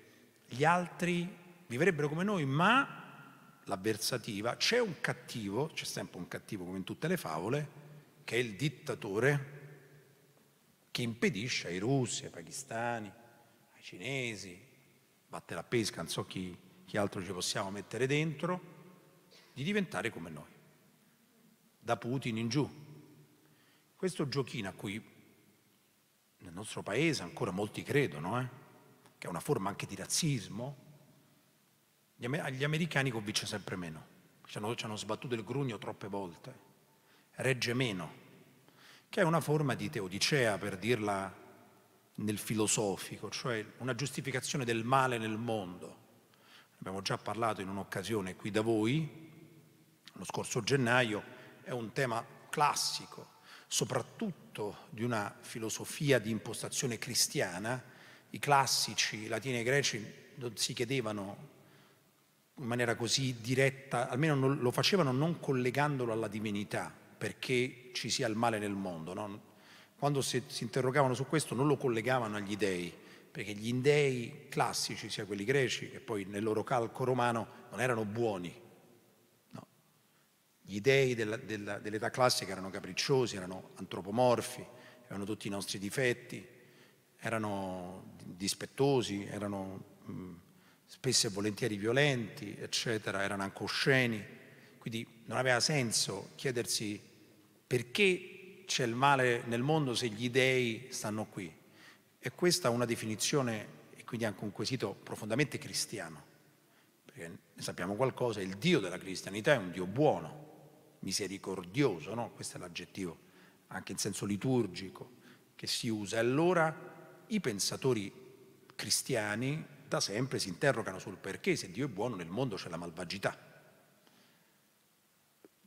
gli altri vivrebbero come noi, ma l'avversativa, c'è un cattivo, c'è sempre un cattivo come in tutte le favole, che è il dittatore che impedisce ai russi, ai pakistani, cinesi, batte la pesca, non so chi, chi altro ci possiamo mettere dentro, di diventare come noi, da Putin in giù. Questo giochino a cui nel nostro paese ancora molti credono, eh? che è una forma anche di razzismo, agli americani convince sempre meno. Ci hanno, ci hanno, sbattuto il grugno troppe volte. Regge meno, che è una forma di teodicea, per dirla nel filosofico, cioè una giustificazione del male nel mondo. Abbiamo già parlato in un'occasione qui da voi, lo scorso gennaio, è un tema classico, soprattutto di una filosofia di impostazione cristiana. I classici latini e greci non si chiedevano in maniera così diretta, almeno lo facevano non collegandolo alla divinità, perché ci sia il male nel mondo, no? Quando si, si interrogavano su questo non lo collegavano agli dei, perché gli dei classici, sia quelli greci che poi nel loro calco romano, non erano buoni. No. Gli dei della, della, dell'età classica erano capricciosi, erano antropomorfi, avevano tutti i nostri difetti, erano dispettosi, erano mh, mm, spesso e volentieri violenti, eccetera, erano anche osceni. Quindi non aveva senso chiedersi perché c'è il male nel mondo se gli dèi stanno qui? E questa è una definizione e quindi anche un quesito profondamente cristiano, perché ne sappiamo qualcosa, il Dio della cristianità è un Dio buono, misericordioso, no? questo è l'aggettivo anche in senso liturgico che si usa. Allora i pensatori cristiani da sempre si interrogano sul perché se Dio è buono nel mondo c'è la malvagità.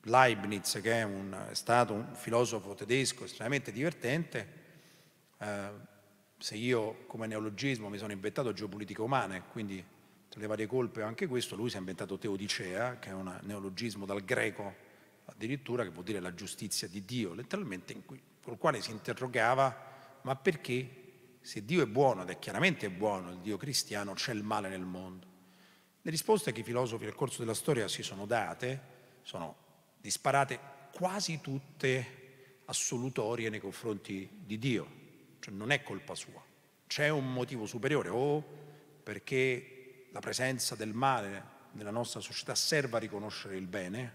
Leibniz, che è, un, è, stato un filosofo tedesco estremamente divertente, eh, se io come neologismo mi sono inventato geopolitica umana, quindi tra le varie colpe anche questo, lui si è inventato teodicea, che è un neologismo dal greco addirittura, che vuol dire la giustizia di Dio, letteralmente, cui, col quale si interrogava ma perché se Dio è buono, ed è chiaramente buono il Dio cristiano, c'è il male nel mondo? Le risposte che i filosofi nel corso della storia si sono date sono disparate quasi tutte assolutorie nei confronti di Dio, cioè non è colpa sua, c'è un motivo superiore o perché la presenza del male nella nostra società serva a riconoscere il bene,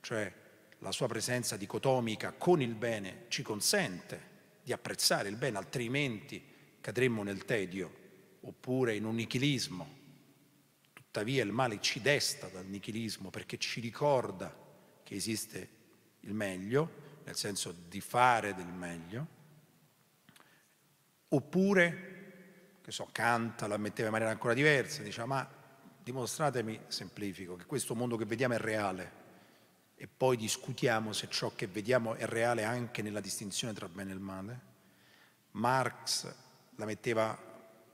cioè la sua presenza dicotomica con il bene ci consente di apprezzare il bene, altrimenti cadremmo nel tedio oppure in un nichilismo. Tuttavia il male ci desta dal nichilismo perché ci ricorda che esiste il meglio, nel senso di fare del meglio, oppure, che so, Kant la metteva in maniera ancora diversa, diceva ah, ma dimostratemi, semplifico, che questo mondo che vediamo è reale e poi discutiamo se ciò che vediamo è reale anche nella distinzione tra bene e male. Marx la metteva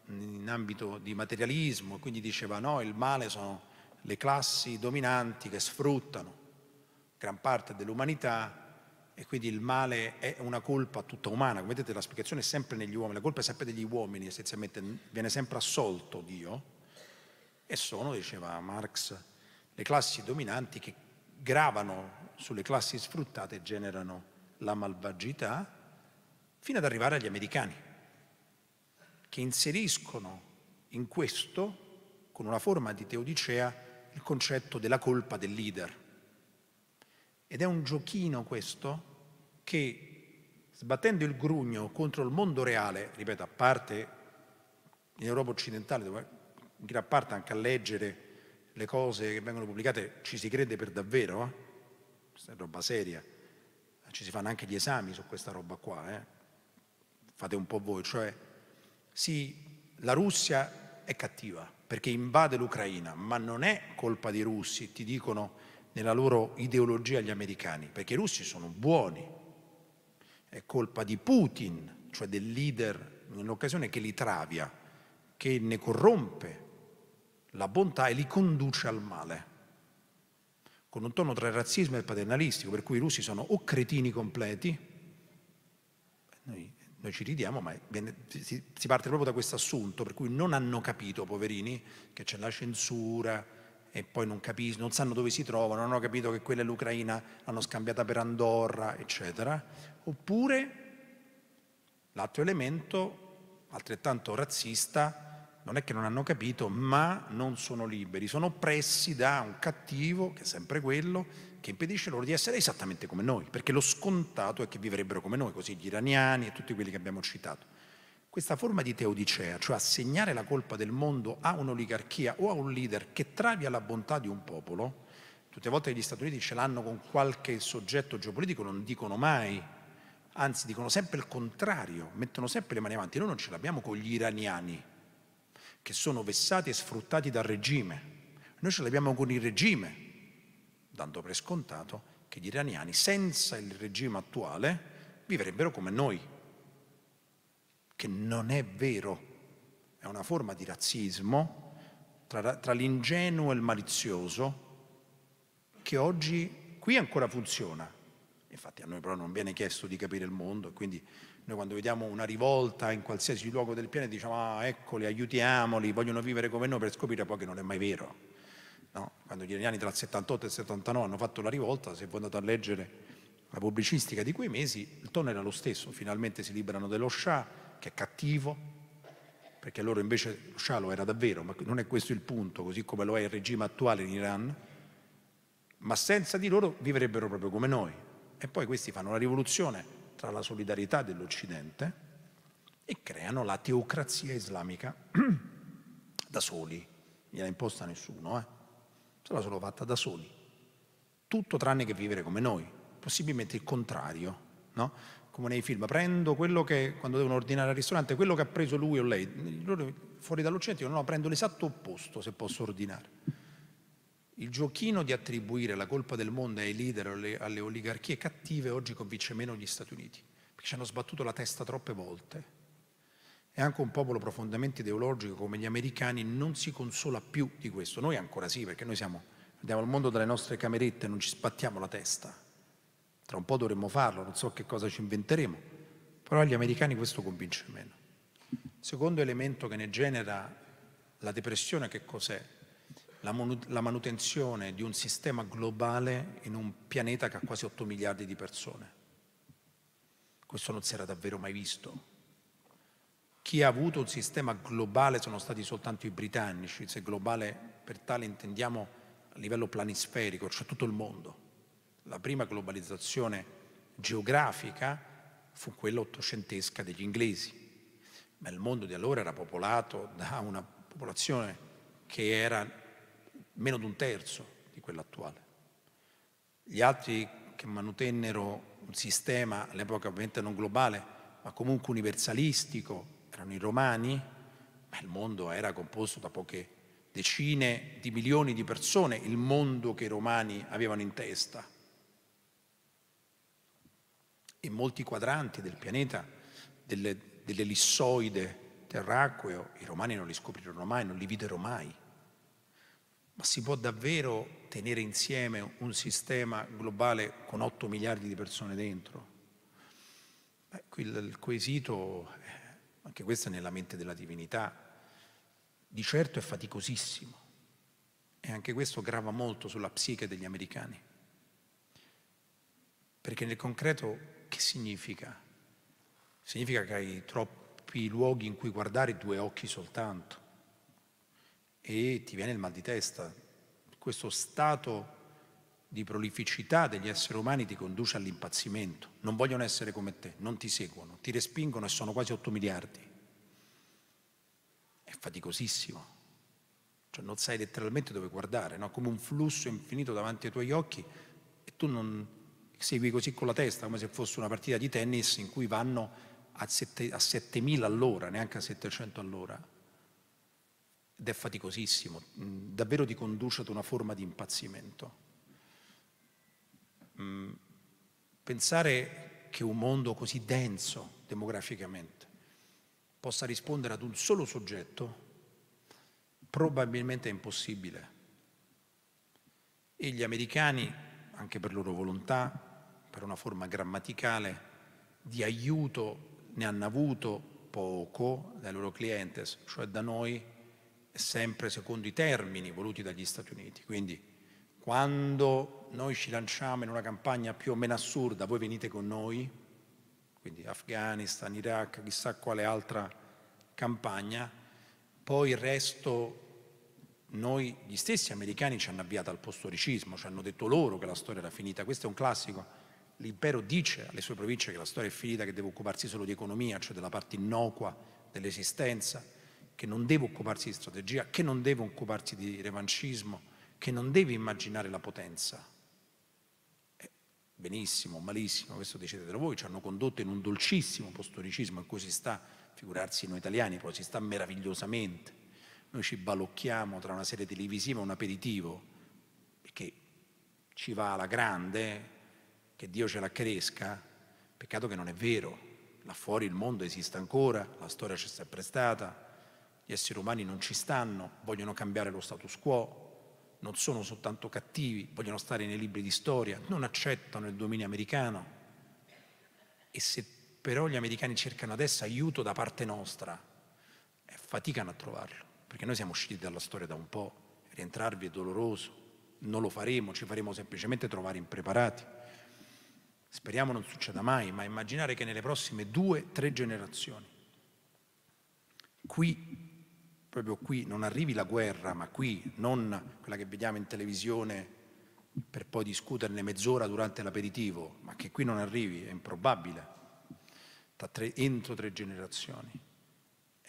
in ambito di materialismo, quindi diceva no, il male sono le classi dominanti che sfruttano, gran parte dell'umanità e quindi il male è una colpa tutta umana. Come vedete la spiegazione è sempre negli uomini, la colpa è sempre degli uomini, essenzialmente viene sempre assolto Dio e sono, diceva Marx, le classi dominanti che gravano sulle classi sfruttate e generano la malvagità fino ad arrivare agli americani che inseriscono in questo con una forma di teodicea il concetto della colpa del leader ed è un giochino questo che, sbattendo il grugno contro il mondo reale, ripeto, a parte in Europa occidentale, dove in gran parte anche a leggere le cose che vengono pubblicate ci si crede per davvero, eh? questa è roba seria, ci si fanno anche gli esami su questa roba qua, eh? fate un po' voi, cioè sì, la Russia è cattiva perché invade l'Ucraina, ma non è colpa dei russi, ti dicono nella loro ideologia gli americani, perché i russi sono buoni, è colpa di Putin, cioè del leader nell'occasione che li travia, che ne corrompe la bontà e li conduce al male, con un tono tra il razzismo e il paternalistico, per cui i russi sono o cretini completi, noi, noi ci ridiamo, ma viene, si, si parte proprio da questo assunto, per cui non hanno capito, poverini, che c'è la censura, e poi non, capis- non sanno dove si trovano, non hanno capito che quella è l'Ucraina, l'hanno scambiata per Andorra, eccetera. Oppure l'altro elemento, altrettanto razzista, non è che non hanno capito, ma non sono liberi, sono oppressi da un cattivo, che è sempre quello, che impedisce loro di essere esattamente come noi, perché lo scontato è che vivrebbero come noi, così gli iraniani e tutti quelli che abbiamo citato. Questa forma di teodicea, cioè assegnare la colpa del mondo a un'oligarchia o a un leader che travia la bontà di un popolo, tutte le volte gli Stati Uniti ce l'hanno con qualche soggetto geopolitico non dicono mai, anzi dicono sempre il contrario, mettono sempre le mani avanti. Noi non ce l'abbiamo con gli iraniani, che sono vessati e sfruttati dal regime. Noi ce l'abbiamo con il regime, dando per scontato che gli iraniani senza il regime attuale vivrebbero come noi, che non è vero, è una forma di razzismo tra, tra l'ingenuo e il malizioso che oggi qui ancora funziona. Infatti a noi però non viene chiesto di capire il mondo, quindi noi quando vediamo una rivolta in qualsiasi luogo del pianeta diciamo ah, eccoli, aiutiamoli, vogliono vivere come noi per scoprire poi che non è mai vero. No? Quando gli iraniani tra il 78 e il 79 hanno fatto la rivolta, se voi andate a leggere la pubblicistica di quei mesi, il tono era lo stesso, finalmente si liberano dello Shah, che è cattivo, perché loro invece Shah lo era davvero, ma non è questo il punto, così come lo è il regime attuale in Iran, ma senza di loro vivrebbero proprio come noi. E poi questi fanno la rivoluzione tra la solidarietà dell'Occidente e creano la teocrazia islamica da soli. Gliela imposta nessuno, eh? se la sono fatta da soli. Tutto tranne che vivere come noi, possibilmente il contrario. No? come nei film, prendo quello che, quando devono ordinare al ristorante, quello che ha preso lui o lei. Loro fuori dall'Occidente dicono no, prendo l'esatto opposto se posso ordinare. Il giochino di attribuire la colpa del mondo ai leader, alle, alle oligarchie cattive, oggi convince meno gli Stati Uniti, perché ci hanno sbattuto la testa troppe volte. E anche un popolo profondamente ideologico come gli americani non si consola più di questo. Noi ancora sì, perché noi siamo, andiamo al mondo dalle nostre camerette, non ci sbattiamo la testa tra un po' dovremmo farlo, non so che cosa ci inventeremo, però agli americani questo convince meno. secondo elemento che ne genera la depressione che cos'è? La, la manutenzione di un sistema globale in un pianeta che ha quasi 8 miliardi di persone. Questo non si era davvero mai visto. Chi ha avuto un sistema globale sono stati soltanto i britannici, se globale per tale intendiamo a livello planisferico, cioè tutto il mondo. La prima globalizzazione geografica fu quella ottocentesca degli inglesi, ma il mondo di allora era popolato da una popolazione che era meno di un terzo di quella attuale. Gli altri che manutennero un sistema all'epoca ovviamente non globale, ma comunque universalistico, erano i romani, ma il mondo era composto da poche decine di milioni di persone, il mondo che i romani avevano in testa in molti quadranti del pianeta, dell'ellissoide terracqueo, i romani non li scoprirono mai, non li videro mai. Ma si può davvero tenere insieme un sistema globale con 8 miliardi di persone dentro? Beh, qui il quesito, eh, anche questo è nella mente della divinità, di certo è faticosissimo e anche questo grava molto sulla psiche degli americani, perché nel concreto che significa? Significa che hai troppi luoghi in cui guardare due occhi soltanto e ti viene il mal di testa. Questo stato di prolificità degli esseri umani ti conduce all'impazzimento. Non vogliono essere come te, non ti seguono, ti respingono e sono quasi 8 miliardi. È faticosissimo. Cioè non sai letteralmente dove guardare, no? come un flusso infinito davanti ai tuoi occhi e tu non, segui così con la testa, come se fosse una partita di tennis in cui vanno a, 7, a 7.000 all'ora, neanche a 700 all'ora. Ed è faticosissimo, mm, davvero ti conduce ad una forma di impazzimento. Mm, pensare che un mondo così denso demograficamente possa rispondere ad un solo soggetto probabilmente è impossibile. E gli americani anche per loro volontà, per una forma grammaticale, di aiuto ne hanno avuto poco dai loro clientes, cioè da noi, sempre secondo i termini voluti dagli Stati Uniti. Quindi quando noi ci lanciamo in una campagna più o meno assurda, voi venite con noi, quindi Afghanistan, Iraq, chissà quale altra campagna, poi il resto noi gli stessi americani ci hanno avviato al postoricismo, ci hanno detto loro che la storia era finita, questo è un classico. L'impero dice alle sue province che la storia è finita, che deve occuparsi solo di economia, cioè della parte innocua dell'esistenza, che non deve occuparsi di strategia, che non deve occuparsi di revancismo, che non deve immaginare la potenza. Eh, benissimo, malissimo, questo decidetelo voi, ci hanno condotto in un dolcissimo postoricismo in cui si sta, figurarsi noi italiani, poi si sta meravigliosamente noi ci balocchiamo tra una serie televisiva e un aperitivo, perché ci va alla grande, che Dio ce la cresca, peccato che non è vero. Là fuori il mondo esiste ancora, la storia c'è sempre stata, gli esseri umani non ci stanno, vogliono cambiare lo status quo, non sono soltanto cattivi, vogliono stare nei libri di storia, non accettano il dominio americano. E se però gli americani cercano adesso aiuto da parte nostra, eh, faticano a trovarlo perché noi siamo usciti dalla storia da un po', rientrarvi è doloroso, non lo faremo, ci faremo semplicemente trovare impreparati. Speriamo non succeda mai, ma immaginare che nelle prossime due, tre generazioni, qui, proprio qui, non arrivi la guerra, ma qui, non quella che vediamo in televisione per poi discuterne mezz'ora durante l'aperitivo, ma che qui non arrivi, è improbabile, tre, entro tre generazioni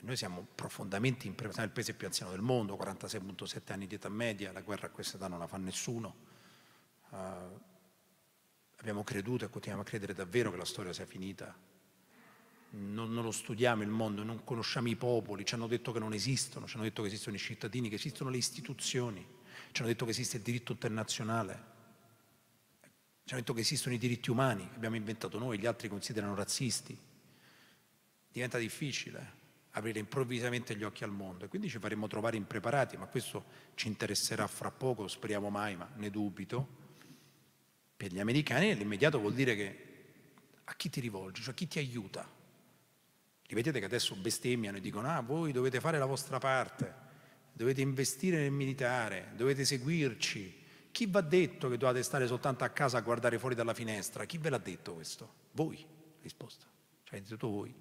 noi siamo profondamente in siamo il paese più anziano del mondo, 46.7 anni di età media, la guerra a questa età non la fa nessuno. Uh, abbiamo creduto e continuiamo a credere davvero che la storia sia finita. Non, non lo studiamo il mondo, non conosciamo i popoli, ci hanno detto che non esistono, ci hanno detto che esistono i cittadini, che esistono le istituzioni, ci hanno detto che esiste il diritto internazionale, ci hanno detto che esistono i diritti umani, che abbiamo inventato noi, gli altri considerano razzisti. Diventa difficile aprire improvvisamente gli occhi al mondo e quindi ci faremo trovare impreparati, ma questo ci interesserà fra poco, speriamo mai, ma ne dubito. Per gli americani nell'immediato vuol dire che a chi ti rivolgi, cioè a chi ti aiuta. Li vedete che adesso bestemmiano e dicono, ah voi dovete fare la vostra parte, dovete investire nel militare, dovete seguirci. Chi vi ha detto che dovete stare soltanto a casa a guardare fuori dalla finestra? Chi ve l'ha detto questo? Voi, risposta. Cioè, detto voi.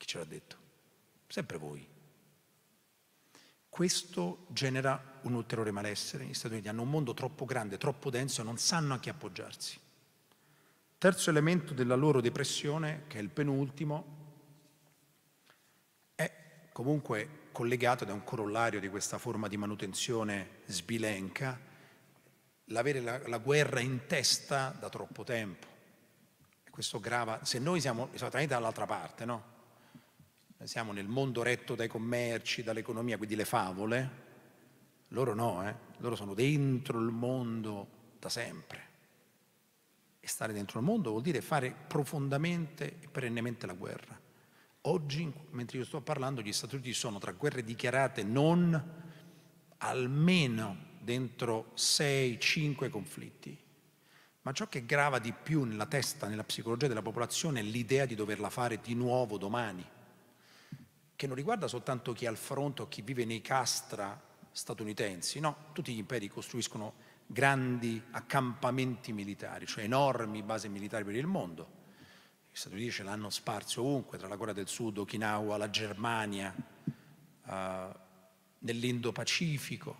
Chi ce l'ha detto? Sempre voi. Questo genera un ulteriore malessere. Gli Stati Uniti hanno un mondo troppo grande, troppo denso non sanno a chi appoggiarsi. Terzo elemento della loro depressione, che è il penultimo, è comunque collegato ed è un corollario di questa forma di manutenzione sbilenca, l'avere la, la, guerra in testa da troppo tempo. E questo grava, se noi siamo esattamente dall'altra parte, no? siamo nel mondo retto dai commerci, dall'economia, quindi le favole, loro no, eh? loro sono dentro il mondo da sempre. E stare dentro il mondo vuol dire fare profondamente e perennemente la guerra. Oggi, mentre io sto parlando, gli Stati Uniti sono tra guerre dichiarate non almeno dentro 6-5 conflitti. Ma ciò che grava di più nella testa, nella psicologia della popolazione è l'idea di doverla fare di nuovo domani che non riguarda soltanto chi è al fronte o chi vive nei castra statunitensi, no, tutti gli imperi costruiscono grandi accampamenti militari, cioè enormi basi militari per il mondo. Gli Stati Uniti ce l'hanno sparso ovunque, tra la Corea del Sud, Okinawa, la Germania, eh, nell'Indo-Pacifico.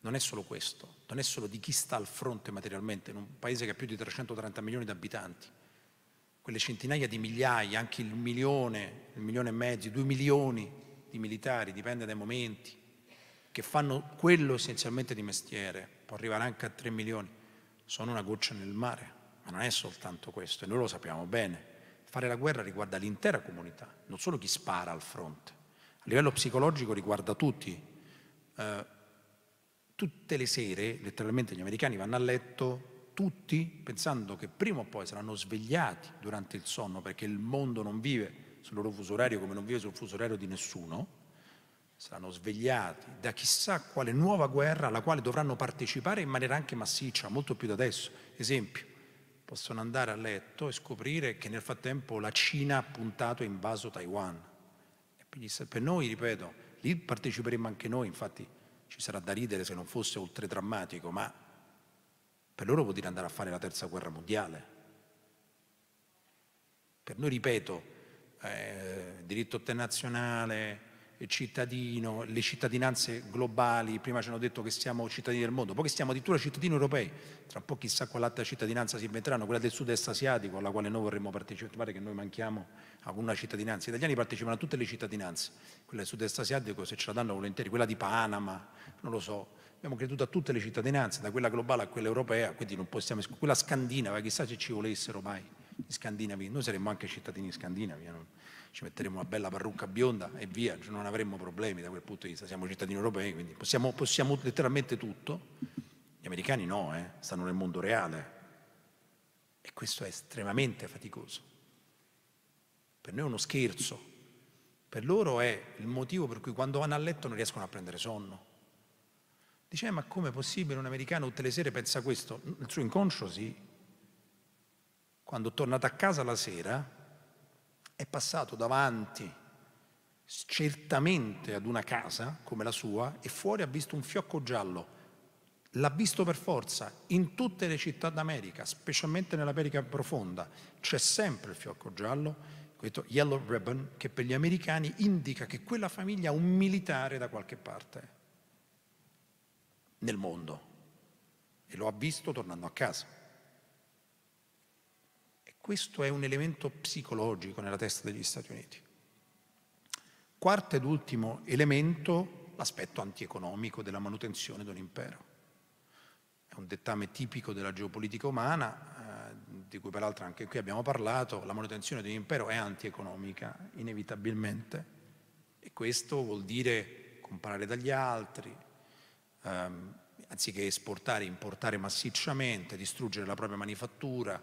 Non è solo questo, non è solo di chi sta al fronte materialmente, in un paese che ha più di 330 milioni di abitanti quelle centinaia di migliaia, anche il milione, il milione e mezzo, due milioni di militari, dipende dai momenti, che fanno quello essenzialmente di mestiere, può arrivare anche a tre milioni, sono una goccia nel mare, ma non è soltanto questo, e noi lo sappiamo bene. Fare la guerra riguarda l'intera comunità, non solo chi spara al fronte, a livello psicologico riguarda tutti. Eh, tutte le sere, letteralmente, gli americani vanno a letto tutti pensando che prima o poi saranno svegliati durante il sonno perché il mondo non vive sul loro fuso orario come non vive sul fuso orario di nessuno, saranno svegliati da chissà quale nuova guerra alla quale dovranno partecipare in maniera anche massiccia, molto più da adesso. Esempio, possono andare a letto e scoprire che nel frattempo la Cina ha puntato e invaso Taiwan. E per noi, ripeto, lì parteciperemo anche noi, infatti ci sarà da ridere se non fosse oltre drammatico, ma per loro vuol dire andare a fare la terza guerra mondiale. Per noi, ripeto, eh, diritto internazionale, eh, cittadino, le cittadinanze globali, prima ci hanno detto che siamo cittadini del mondo, poi che siamo addirittura cittadini europei, tra poco chissà altra cittadinanza si inventeranno, quella del sud-est asiatico alla quale noi vorremmo partecipare, che noi manchiamo a una cittadinanza. Gli italiani partecipano a tutte le cittadinanze, quella del sud-est asiatico se ce la danno volentieri, quella di Panama, non lo so, Abbiamo creduto a tutte le cittadinanze, da quella globale a quella europea, quindi non possiamo... Quella scandinava, chissà se ci volessero mai gli scandinavi, noi saremmo anche cittadini scandinavi, eh, non... ci metteremo una bella parrucca bionda e via, cioè non avremmo problemi da quel punto di vista, siamo cittadini europei, quindi possiamo, possiamo letteralmente tutto. Gli americani no, eh? stanno nel mondo reale e questo è estremamente faticoso. Per noi è uno scherzo, per loro è il motivo per cui quando vanno a letto non riescono a prendere sonno Dice, eh, ma come è possibile un americano tutte le sere pensa questo? Il suo inconscio sì. Quando è tornato a casa la sera è passato davanti certamente ad una casa come la sua e fuori ha visto un fiocco giallo. L'ha visto per forza in tutte le città d'America, specialmente nell'America profonda. C'è sempre il fiocco giallo, questo yellow ribbon, che per gli americani indica che quella famiglia ha un militare da qualche parte nel mondo e lo ha visto tornando a casa. E questo è un elemento psicologico nella testa degli Stati Uniti. Quarto ed ultimo elemento, l'aspetto antieconomico della manutenzione di un impero. È un dettame tipico della geopolitica umana, eh, di cui peraltro anche qui abbiamo parlato, la manutenzione di un impero è antieconomica, inevitabilmente. E questo vuol dire comparare dagli altri, ehm, anziché esportare, importare massicciamente, distruggere la propria manifattura,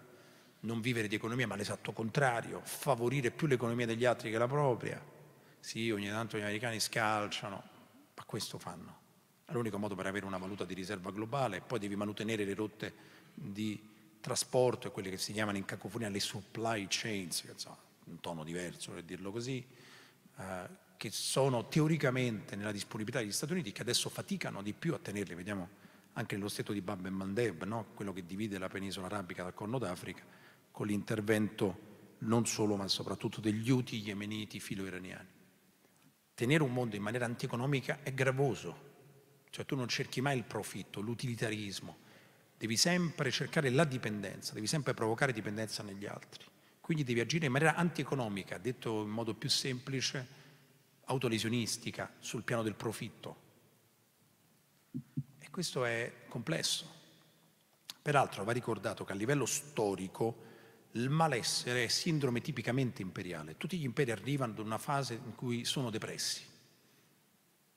non vivere di economia, ma l'esatto contrario, favorire più l'economia degli altri che la propria. Sì, ogni tanto gli americani scalciano, ma questo fanno. È l'unico modo per avere una valuta di riserva globale, poi devi mantenere le rotte di trasporto e quelle che si chiamano in cacofonia le supply chains, che insomma, un tono diverso per dirlo così, eh, che sono teoricamente nella disponibilità degli Stati Uniti, che adesso faticano di più a tenerli, vediamo anche nello stato di Bab e mandeb no? quello che divide la penisola arabica dal Corno d'Africa, con l'intervento non solo ma soprattutto degli Houthi yemeniti filo-iraniani. Tenere un mondo in maniera antieconomica è gravoso, cioè tu non cerchi mai il profitto, l'utilitarismo, devi sempre cercare la dipendenza, devi sempre provocare dipendenza negli altri. Quindi devi agire in maniera antieconomica, detto in modo più semplice, autolesionistica sul piano del profitto. E questo è complesso. Peraltro va ricordato che a livello storico il malessere è sindrome tipicamente imperiale. Tutti gli imperi arrivano ad una fase in cui sono depressi.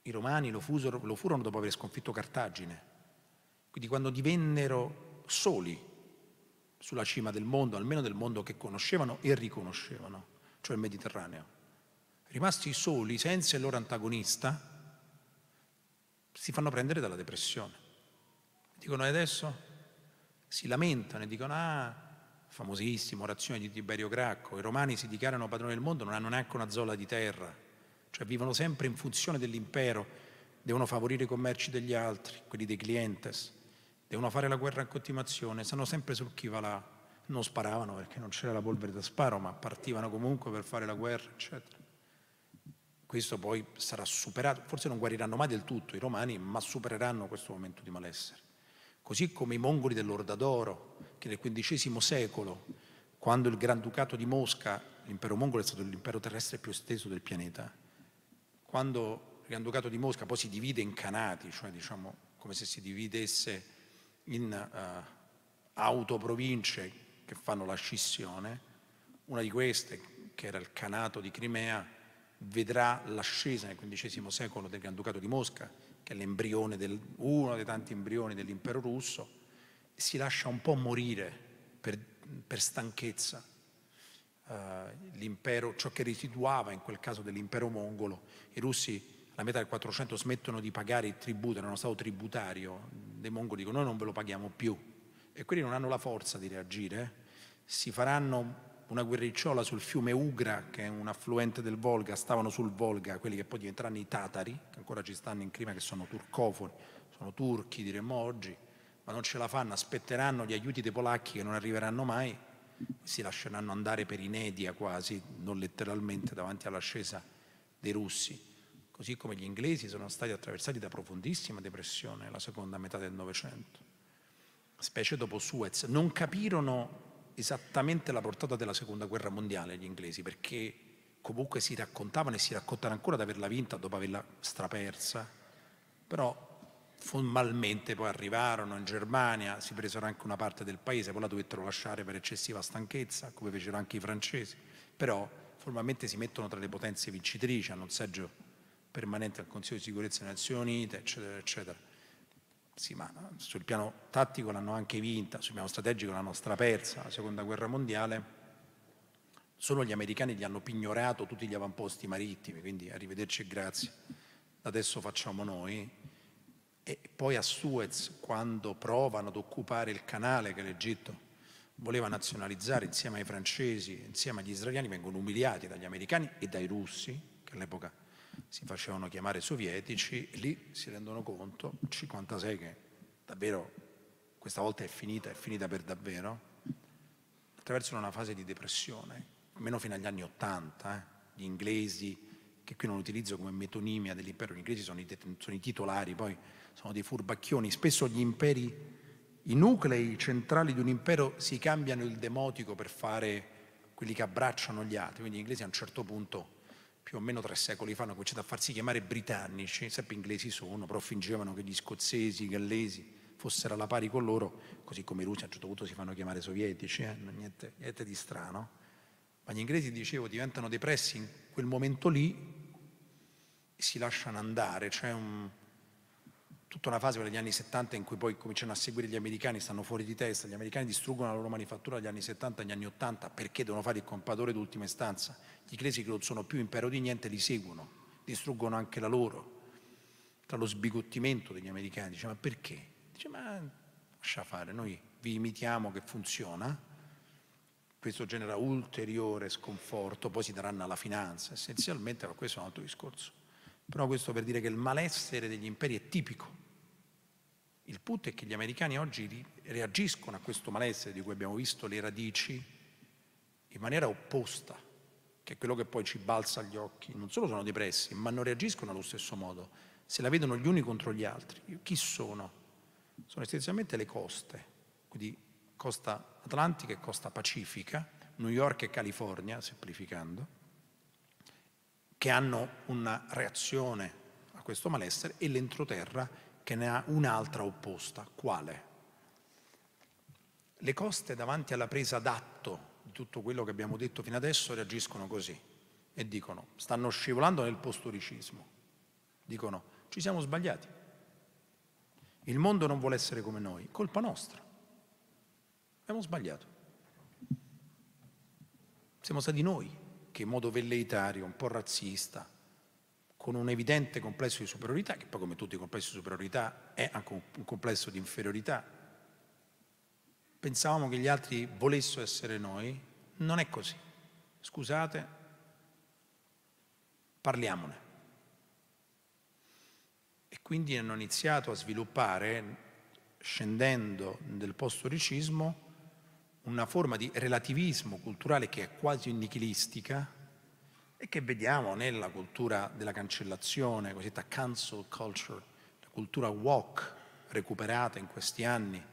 I romani lo, fusero, lo furono dopo aver sconfitto Cartagine. Quindi quando divennero soli sulla cima del mondo, almeno del mondo che conoscevano e riconoscevano, cioè il Mediterraneo rimasti soli senza il loro antagonista, si fanno prendere dalla depressione. Dicono adesso? Si lamentano e dicono, ah, famosissima orazione di Tiberio Gracco, i romani si dichiarano padroni del mondo, non hanno neanche una zolla di terra, cioè vivono sempre in funzione dell'impero, devono favorire i commerci degli altri, quelli dei clientes, devono fare la guerra in continuazione, stanno sempre sul chi va là, non sparavano perché non c'era la polvere da sparo, ma partivano comunque per fare la guerra, eccetera questo poi sarà superato, forse non guariranno mai del tutto i romani, ma supereranno questo momento di malessere. Così come i mongoli dell'Orda d'Oro, che nel XV secolo, quando il Granducato di Mosca, l'impero mongolo è stato l'impero terrestre più esteso del pianeta, quando il Granducato di Mosca poi si divide in canati, cioè diciamo come se si dividesse in uh, autoprovince che fanno la scissione, una di queste, che era il canato di Crimea, vedrà l'ascesa nel XV secolo del Granducato di Mosca, che è l'embrione del, uno dei tanti embrioni dell'impero russo, si lascia un po' morire per, per stanchezza. Uh, ciò che residuava in quel caso dell'impero mongolo, i russi alla metà del 400 smettono di pagare il tributo, erano stato tributario dei mongoli, dicono noi non ve lo paghiamo più e quindi non hanno la forza di reagire, eh. si faranno una guerricciola sul fiume Ugra, che è un affluente del Volga, stavano sul Volga quelli che poi diventeranno i tatari, che ancora ci stanno in Crimea, che sono turcofoni, sono turchi diremmo oggi, ma non ce la fanno, aspetteranno gli aiuti dei polacchi che non arriveranno mai, si lasceranno andare per inedia quasi, non letteralmente, davanti all'ascesa dei russi. Così come gli inglesi sono stati attraversati da profondissima depressione nella seconda metà del Novecento, specie dopo Suez. Non capirono esattamente la portata della seconda guerra mondiale gli inglesi, perché comunque si raccontavano e si raccontano ancora di averla vinta dopo averla strapersa, però formalmente poi arrivarono in Germania, si presero anche una parte del paese, poi la dovettero lasciare per eccessiva stanchezza, come fecero anche i francesi, però formalmente si mettono tra le potenze vincitrici, hanno un seggio permanente al Consiglio di sicurezza delle Nazioni Unite, eccetera, eccetera. Sì, ma sul piano tattico l'hanno anche vinta, sul piano strategico l'hanno strapersa la seconda guerra mondiale. Solo gli americani gli hanno pignorato tutti gli avamposti marittimi, quindi arrivederci e grazie. Adesso facciamo noi. E poi a Suez, quando provano ad occupare il canale che l'Egitto voleva nazionalizzare insieme ai francesi, insieme agli israeliani, vengono umiliati dagli americani e dai russi, che all'epoca si facevano chiamare sovietici, e lì si rendono conto, 56 che davvero questa volta è finita, è finita per davvero, attraversano una fase di depressione, almeno fino agli anni 80, eh, gli inglesi, che qui non utilizzo come metonimia dell'impero, gli inglesi sono i, sono i titolari, poi sono dei furbacchioni, spesso gli imperi, i nuclei centrali di un impero si cambiano il demotico per fare quelli che abbracciano gli altri, quindi gli inglesi a un certo punto più o meno tre secoli fa hanno cominciato a farsi chiamare britannici, sempre inglesi sono, però fingevano che gli scozzesi, i gallesi fossero alla pari con loro, così come i russi a un certo punto si fanno chiamare sovietici, eh? niente, niente di strano. Ma gli inglesi, dicevo, diventano depressi in quel momento lì e si lasciano andare, c'è un, tutta una fase negli anni 70 in cui poi cominciano a seguire gli americani, stanno fuori di testa, gli americani distruggono la loro manifattura negli anni 70 e anni 80 perché devono fare il compatore d'ultima istanza. Gli inglesi che non sono più impero di niente li seguono, distruggono anche la loro. Tra lo sbigottimento degli americani, dice ma perché? Dice ma lascia fare, noi vi imitiamo che funziona, questo genera ulteriore sconforto, poi si daranno alla finanza, essenzialmente, ma questo è un altro discorso. Però questo per dire che il malessere degli imperi è tipico il punto è che gli americani oggi reagiscono a questo malessere di cui abbiamo visto le radici in maniera opposta, che è quello che poi ci balza agli occhi. Non solo sono depressi, ma non reagiscono allo stesso modo. Se la vedono gli uni contro gli altri, chi sono? Sono essenzialmente le coste, quindi costa atlantica e costa pacifica, New York e California, semplificando, che hanno una reazione a questo malessere e l'entroterra che ne ha un'altra opposta. Quale? Le coste davanti alla presa d'atto di tutto quello che abbiamo detto fino adesso reagiscono così e dicono stanno scivolando nel postoricismo. Dicono ci siamo sbagliati. Il mondo non vuole essere come noi, colpa nostra. Abbiamo sbagliato. Siamo stati noi che in modo velleitario, un po' razzista, con un evidente complesso di superiorità, che poi come tutti i complessi di superiorità è anche un complesso di inferiorità. Pensavamo che gli altri volessero essere noi, non è così. Scusate, parliamone. E quindi hanno iniziato a sviluppare, scendendo nel post-storicismo, una forma di relativismo culturale che è quasi nichilistica, e che vediamo nella cultura della cancellazione, cosiddetta cancel culture, la cultura walk recuperata in questi anni,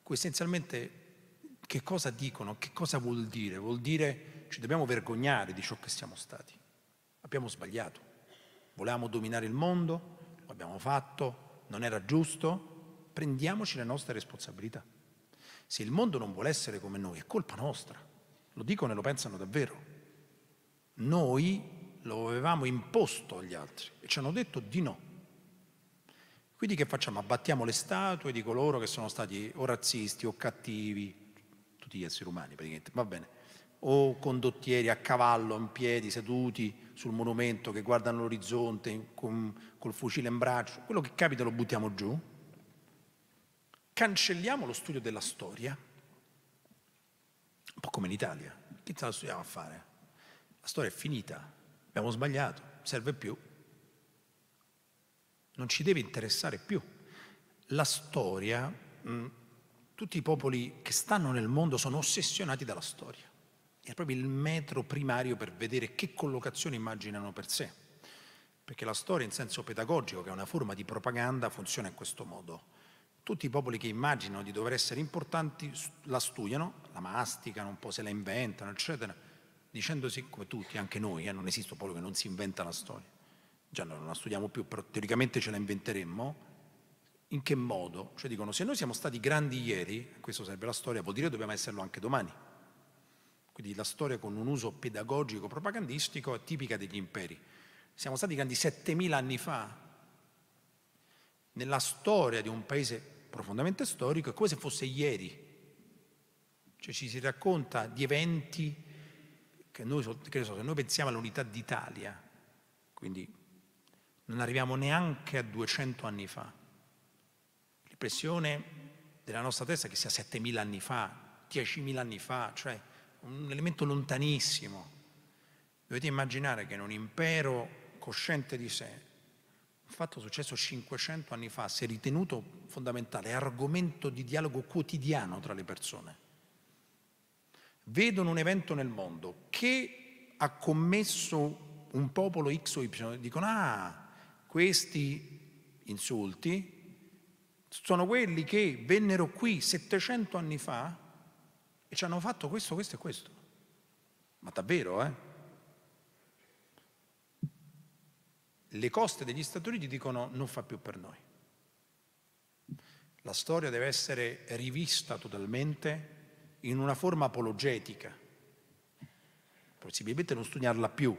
cui essenzialmente che cosa dicono, che cosa vuol dire? Vuol dire ci dobbiamo vergognare di ciò che siamo stati. Abbiamo sbagliato, volevamo dominare il mondo, lo abbiamo fatto, non era giusto, prendiamoci le nostre responsabilità. Se il mondo non vuole essere come noi, è colpa nostra, lo dicono e lo pensano davvero. Noi lo avevamo imposto agli altri e ci hanno detto di no. Quindi che facciamo? Abbattiamo le statue di coloro che sono stati o razzisti o cattivi, tutti gli esseri umani praticamente, va bene, o condottieri a cavallo, in piedi, seduti sul monumento che guardano l'orizzonte con, col fucile in braccio, quello che capita lo buttiamo giù, cancelliamo lo studio della storia, un po' come in Italia, chi se la studiamo a fare? La storia è finita, abbiamo sbagliato, non serve più. Non ci deve interessare più. La storia, mm, tutti i popoli che stanno nel mondo sono ossessionati dalla storia. È proprio il metro primario per vedere che collocazione immaginano per sé. Perché la storia in senso pedagogico, che è una forma di propaganda, funziona in questo modo. Tutti i popoli che immaginano di dover essere importanti la studiano, la masticano, un po' se la inventano, eccetera dicendosi come tutti, anche noi, eh, non esiste un popolo che non si inventa la storia, già noi non la studiamo più, però teoricamente ce la inventeremmo, in che modo? Cioè dicono, se noi siamo stati grandi ieri, questo sarebbe la storia, vuol dire che dobbiamo esserlo anche domani. Quindi la storia con un uso pedagogico, propagandistico, è tipica degli imperi. Siamo stati grandi 7000 anni fa. Nella storia di un paese profondamente storico è come se fosse ieri. Cioè ci si racconta di eventi che, noi, che so, se noi pensiamo all'unità d'Italia, quindi non arriviamo neanche a 200 anni fa, l'impressione della nostra testa è che sia 7.000 anni fa, 10.000 anni fa, cioè un elemento lontanissimo. Dovete immaginare che in un impero cosciente di sé, un fatto successo 500 anni fa si è ritenuto fondamentale, è argomento di dialogo quotidiano tra le persone vedono un evento nel mondo che ha commesso un popolo X o Y, dicono ah, questi insulti sono quelli che vennero qui 700 anni fa e ci hanno fatto questo, questo e questo. Ma davvero, eh? Le coste degli Stati Uniti dicono non fa più per noi. La storia deve essere rivista totalmente in una forma apologetica. Possibilmente non studiarla più,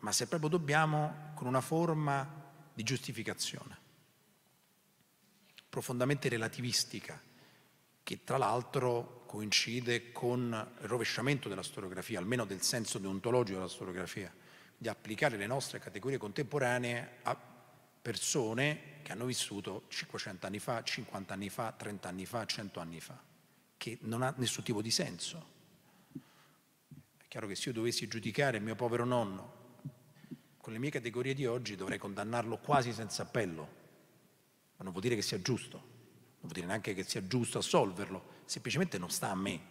ma se proprio dobbiamo, con una forma di giustificazione, profondamente relativistica, che tra l'altro coincide con il rovesciamento della storiografia, almeno del senso deontologico della storiografia, di applicare le nostre categorie contemporanee a persone che hanno vissuto 500 anni fa, 50 anni fa, 30 anni fa, 100 anni fa che non ha nessun tipo di senso. È chiaro che se io dovessi giudicare il mio povero nonno con le mie categorie di oggi dovrei condannarlo quasi senza appello, ma non vuol dire che sia giusto, non vuol dire neanche che sia giusto assolverlo, semplicemente non sta a me.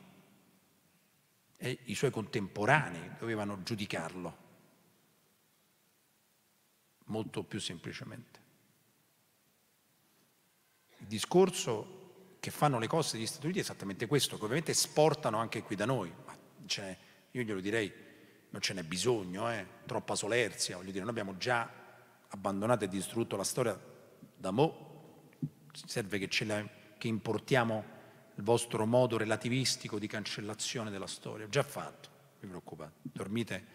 E I suoi contemporanei dovevano giudicarlo, molto più semplicemente. Il discorso che fanno le cose degli Stati Uniti è esattamente questo, che ovviamente esportano anche qui da noi, ma io glielo direi, non ce n'è bisogno, eh? troppa solerzia, voglio dire, noi abbiamo già abbandonato e distrutto la storia da mo, serve che, la, che importiamo il vostro modo relativistico di cancellazione della storia, già fatto, vi preoccupate, dormite,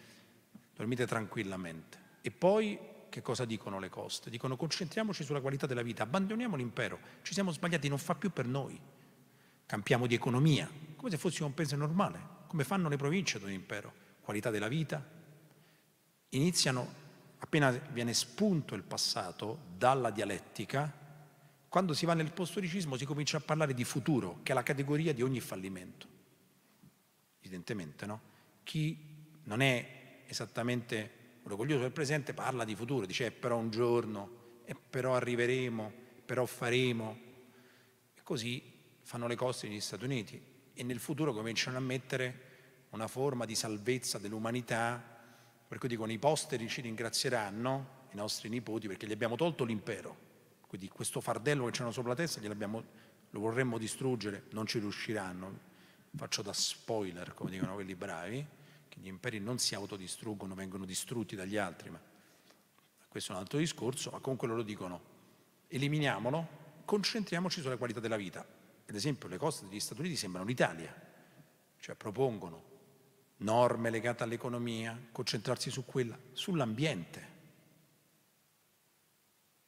dormite tranquillamente. E poi che cosa dicono le coste? Dicono concentriamoci sulla qualità della vita, abbandoniamo l'impero, ci siamo sbagliati, non fa più per noi. Campiamo di economia, come se fossimo un paese normale, come fanno le province di un impero, qualità della vita. Iniziano, appena viene spunto il passato dalla dialettica, quando si va nel postoricismo si comincia a parlare di futuro, che è la categoria di ogni fallimento. Evidentemente, no? Chi non è esattamente orgoglioso del presente parla di futuro, dice eh, però un giorno, e eh, però arriveremo, però faremo. E così fanno le cose negli Stati Uniti e nel futuro cominciano a mettere una forma di salvezza dell'umanità, per cui dicono i posteri ci ringrazieranno, i nostri nipoti, perché gli abbiamo tolto l'impero. Quindi questo fardello che c'erano sopra la testa lo vorremmo distruggere, non ci riusciranno. Faccio da spoiler, come dicono quelli bravi che gli imperi non si autodistruggono, vengono distrutti dagli altri, ma questo è un altro discorso, ma comunque loro dicono eliminiamolo, concentriamoci sulla qualità della vita. Ad esempio le coste degli Stati Uniti sembrano l'Italia, cioè propongono norme legate all'economia, concentrarsi su quella, sull'ambiente.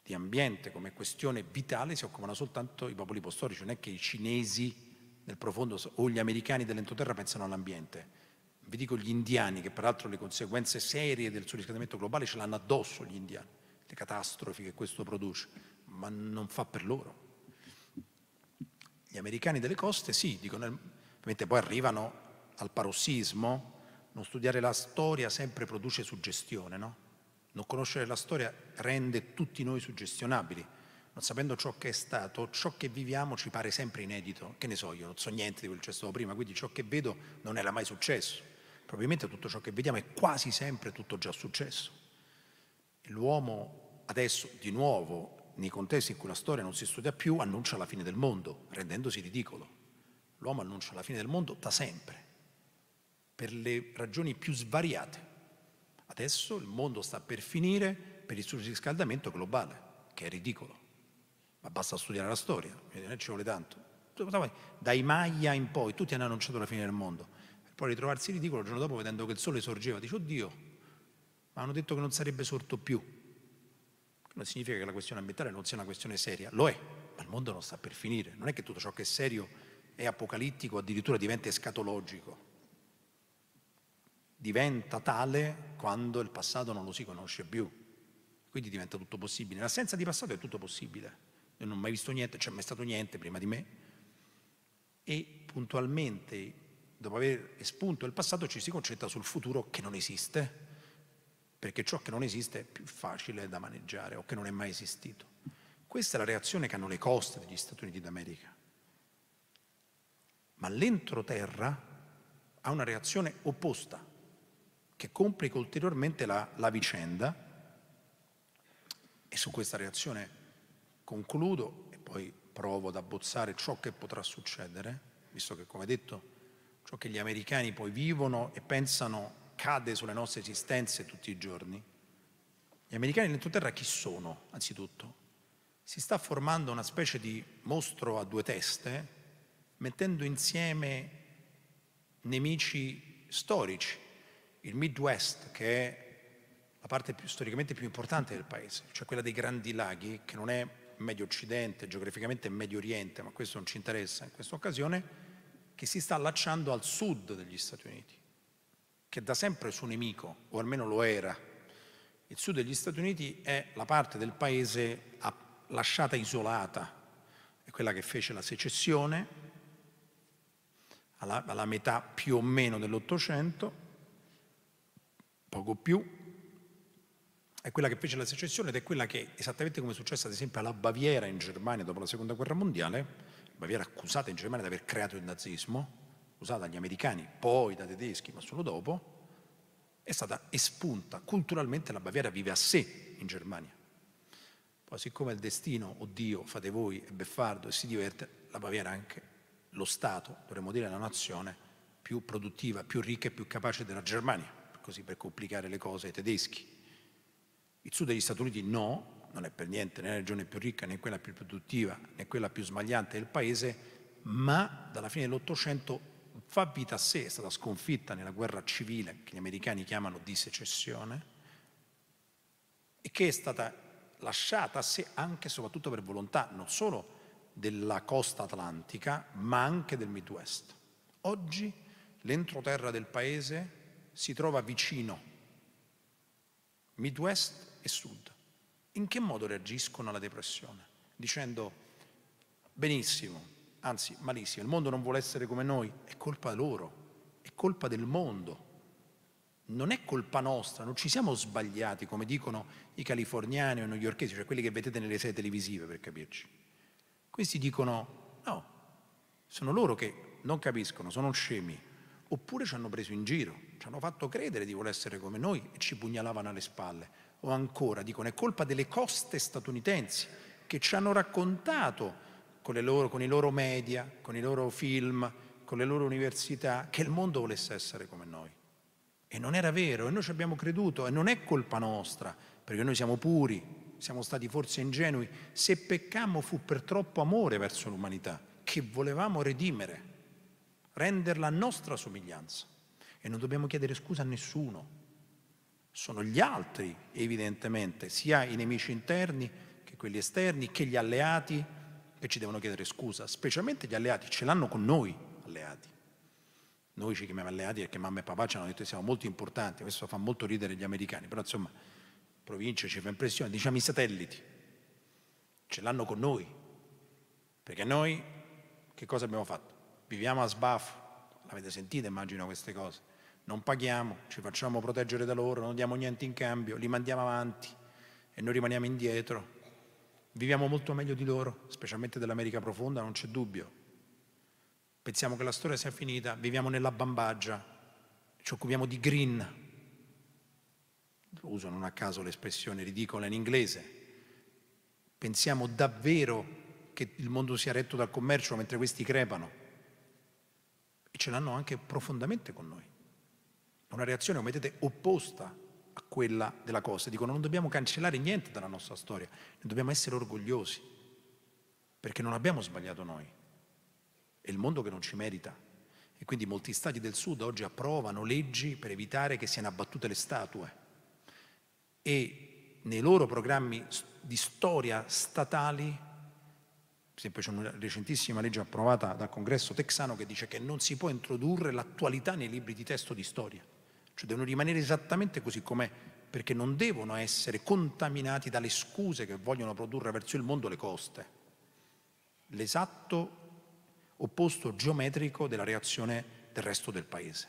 Di ambiente come questione vitale si occupano soltanto i popoli postorici, non è che i cinesi nel profondo o gli americani dell'entroterra pensano all'ambiente vi dico gli indiani, che peraltro le conseguenze serie del surriscaldamento globale ce l'hanno addosso gli indiani, le catastrofi che questo produce, ma non fa per loro. Gli americani delle coste sì, dicono, ovviamente poi arrivano al parossismo, non studiare la storia sempre produce suggestione, no? Non conoscere la storia rende tutti noi suggestionabili. Non sapendo ciò che è stato, ciò che viviamo ci pare sempre inedito. Che ne so, io non so niente di quello che c'è stato prima, quindi ciò che vedo non era mai successo probabilmente tutto ciò che vediamo è quasi sempre tutto già successo. L'uomo adesso, di nuovo, nei contesti in cui la storia non si studia più, annuncia la fine del mondo, rendendosi ridicolo. L'uomo annuncia la fine del mondo da sempre, per le ragioni più svariate. Adesso il mondo sta per finire per il surriscaldamento globale, che è ridicolo. Ma basta studiare la storia, non ci vuole tanto. Dai Maya in poi, tutti hanno annunciato la fine del mondo poi ritrovarsi ridicolo il giorno dopo vedendo che il sole sorgeva, dice oddio, ma hanno detto che non sarebbe sorto più. non significa che la questione ambientale non sia una questione seria, lo è, ma il mondo non sta per finire, non è che tutto ciò che è serio è apocalittico, addirittura diventa escatologico. Diventa tale quando il passato non lo si conosce più, quindi diventa tutto possibile. L'assenza di passato è tutto possibile. Io non ho mai visto niente, c'è mai stato niente prima di me. E puntualmente dopo aver espunto il passato ci si concentra sul futuro che non esiste, perché ciò che non esiste è più facile da maneggiare o che non è mai esistito. Questa è la reazione che hanno le coste degli Stati Uniti d'America. Ma l'entroterra ha una reazione opposta, che complica ulteriormente la, la vicenda. E su questa reazione concludo e poi provo ad abbozzare ciò che potrà succedere, visto che, come detto, ciò che gli americani poi vivono e pensano cade sulle nostre esistenze tutti i giorni. Gli americani nell'entroterra chi sono, anzitutto? Si sta formando una specie di mostro a due teste, mettendo insieme nemici storici. Il Midwest, che è la parte più, storicamente più importante del paese, cioè quella dei Grandi Laghi, che non è Medio Occidente, geograficamente Medio Oriente, ma questo non ci interessa in questa occasione, che si sta allacciando al sud degli Stati Uniti, che da sempre è suo nemico, o almeno lo era. Il sud degli Stati Uniti è la parte del paese lasciata isolata, è quella che fece la secessione alla, alla metà più o meno dell'Ottocento, poco più, è quella che fece la secessione ed è quella che, esattamente come è successo ad esempio alla Baviera in Germania dopo la Seconda Guerra Mondiale, Baviera accusata in Germania di aver creato il nazismo, usata dagli americani, poi dai tedeschi, ma solo dopo, è stata espunta. Culturalmente la Baviera vive a sé in Germania. Poi siccome il destino, oddio, fate voi, è beffardo e si diverte, la Baviera è anche lo Stato, dovremmo dire la nazione più produttiva, più ricca e più capace della Germania, così per complicare le cose ai tedeschi. Il sud degli Stati Uniti no, non è per niente né la regione più ricca né quella più produttiva né quella più smagliante del paese, ma dalla fine dell'Ottocento fa vita a sé, è stata sconfitta nella guerra civile che gli americani chiamano di secessione e che è stata lasciata a sé anche e soprattutto per volontà non solo della costa atlantica ma anche del Midwest. Oggi l'entroterra del paese si trova vicino Midwest e Sud in che modo reagiscono alla depressione? Dicendo benissimo, anzi malissimo, il mondo non vuole essere come noi, è colpa loro, è colpa del mondo, non è colpa nostra, non ci siamo sbagliati come dicono i californiani o i newyorkesi, cioè quelli che vedete nelle serie televisive per capirci. Questi dicono no, sono loro che non capiscono, sono scemi, oppure ci hanno preso in giro, ci hanno fatto credere di voler essere come noi e ci pugnalavano alle spalle. O ancora, dicono, è colpa delle coste statunitensi che ci hanno raccontato con, loro, con i loro media, con i loro film, con le loro università, che il mondo volesse essere come noi. E non era vero, e noi ci abbiamo creduto, e non è colpa nostra, perché noi siamo puri, siamo stati forse ingenui. Se peccammo fu per troppo amore verso l'umanità, che volevamo redimere, renderla nostra somiglianza. E non dobbiamo chiedere scusa a nessuno, sono gli altri, evidentemente, sia i nemici interni che quelli esterni, che gli alleati che ci devono chiedere scusa, specialmente gli alleati, ce l'hanno con noi alleati. Noi ci chiamiamo alleati perché mamma e papà ci hanno detto che siamo molto importanti, questo fa molto ridere gli americani, però insomma, provincia ci fa impressione, diciamo i satelliti, ce l'hanno con noi, perché noi che cosa abbiamo fatto? Viviamo a sbaffo, l'avete sentito immagino queste cose, non paghiamo, ci facciamo proteggere da loro, non diamo niente in cambio, li mandiamo avanti e noi rimaniamo indietro. Viviamo molto meglio di loro, specialmente dell'America profonda, non c'è dubbio. Pensiamo che la storia sia finita, viviamo nella bambaggia, ci occupiamo di green. Uso non a caso l'espressione ridicola in inglese. Pensiamo davvero che il mondo sia retto dal commercio mentre questi crepano. E ce l'hanno anche profondamente con noi una reazione, come vedete, opposta a quella della Costa. Dicono non dobbiamo cancellare niente dalla nostra storia, ne dobbiamo essere orgogliosi, perché non abbiamo sbagliato noi. È il mondo che non ci merita. E quindi molti stati del sud oggi approvano leggi per evitare che siano abbattute le statue. E nei loro programmi di storia statali per esempio c'è una recentissima legge approvata dal congresso texano che dice che non si può introdurre l'attualità nei libri di testo di storia. Cioè devono rimanere esattamente così com'è, perché non devono essere contaminati dalle scuse che vogliono produrre verso il mondo le coste. L'esatto opposto geometrico della reazione del resto del paese.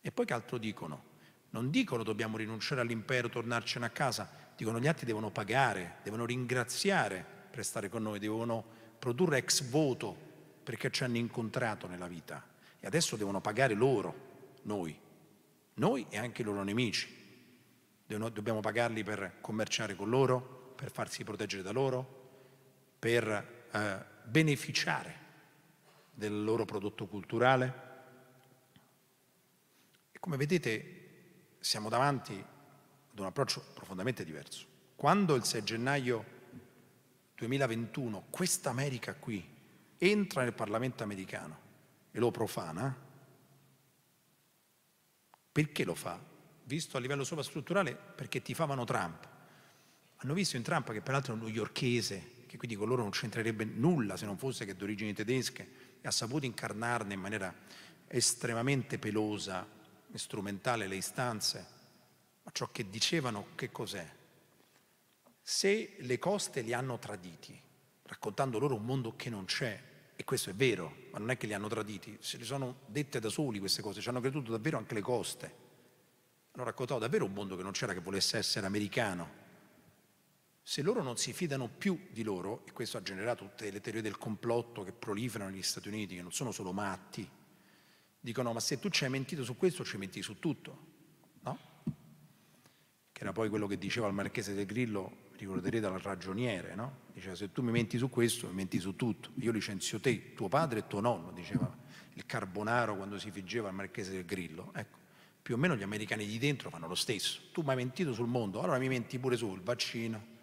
E poi che altro dicono? Non dicono dobbiamo rinunciare all'impero, tornarcene a casa, dicono gli altri devono pagare, devono ringraziare per stare con noi, devono produrre ex voto perché ci hanno incontrato nella vita e adesso devono pagare loro, noi noi e anche i loro nemici. Dobbiamo pagarli per commerciare con loro, per farsi proteggere da loro, per eh, beneficiare del loro prodotto culturale. E come vedete siamo davanti ad un approccio profondamente diverso. Quando il 6 gennaio 2021 questa America qui entra nel Parlamento americano e lo profana, perché lo fa? Visto a livello sovrastrutturale perché tifavano Trump. Hanno visto in Trump che peraltro è un newyorkese, che quindi con loro non c'entrerebbe nulla se non fosse che d'origini tedesche, e ha saputo incarnarne in maniera estremamente pelosa e strumentale le istanze. Ma ciò che dicevano che cos'è? Se le coste li hanno traditi, raccontando loro un mondo che non c'è, e questo è vero, ma non è che li hanno traditi, se le sono dette da soli queste cose, ci hanno creduto davvero anche le coste. Hanno raccontato davvero un mondo che non c'era che volesse essere americano. Se loro non si fidano più di loro, e questo ha generato tutte le teorie del complotto che proliferano negli Stati Uniti, che non sono solo matti, dicono ma se tu ci hai mentito su questo ci menti su tutto, no? Che era poi quello che diceva il marchese del Grillo ricorderete dal ragioniere, no? diceva se tu mi menti su questo mi menti su tutto, io licenzio te, tuo padre e tuo nonno, diceva il Carbonaro quando si figgeva al marchese del Grillo, ecco, più o meno gli americani di dentro fanno lo stesso, tu mi hai mentito sul mondo, allora mi menti pure sul vaccino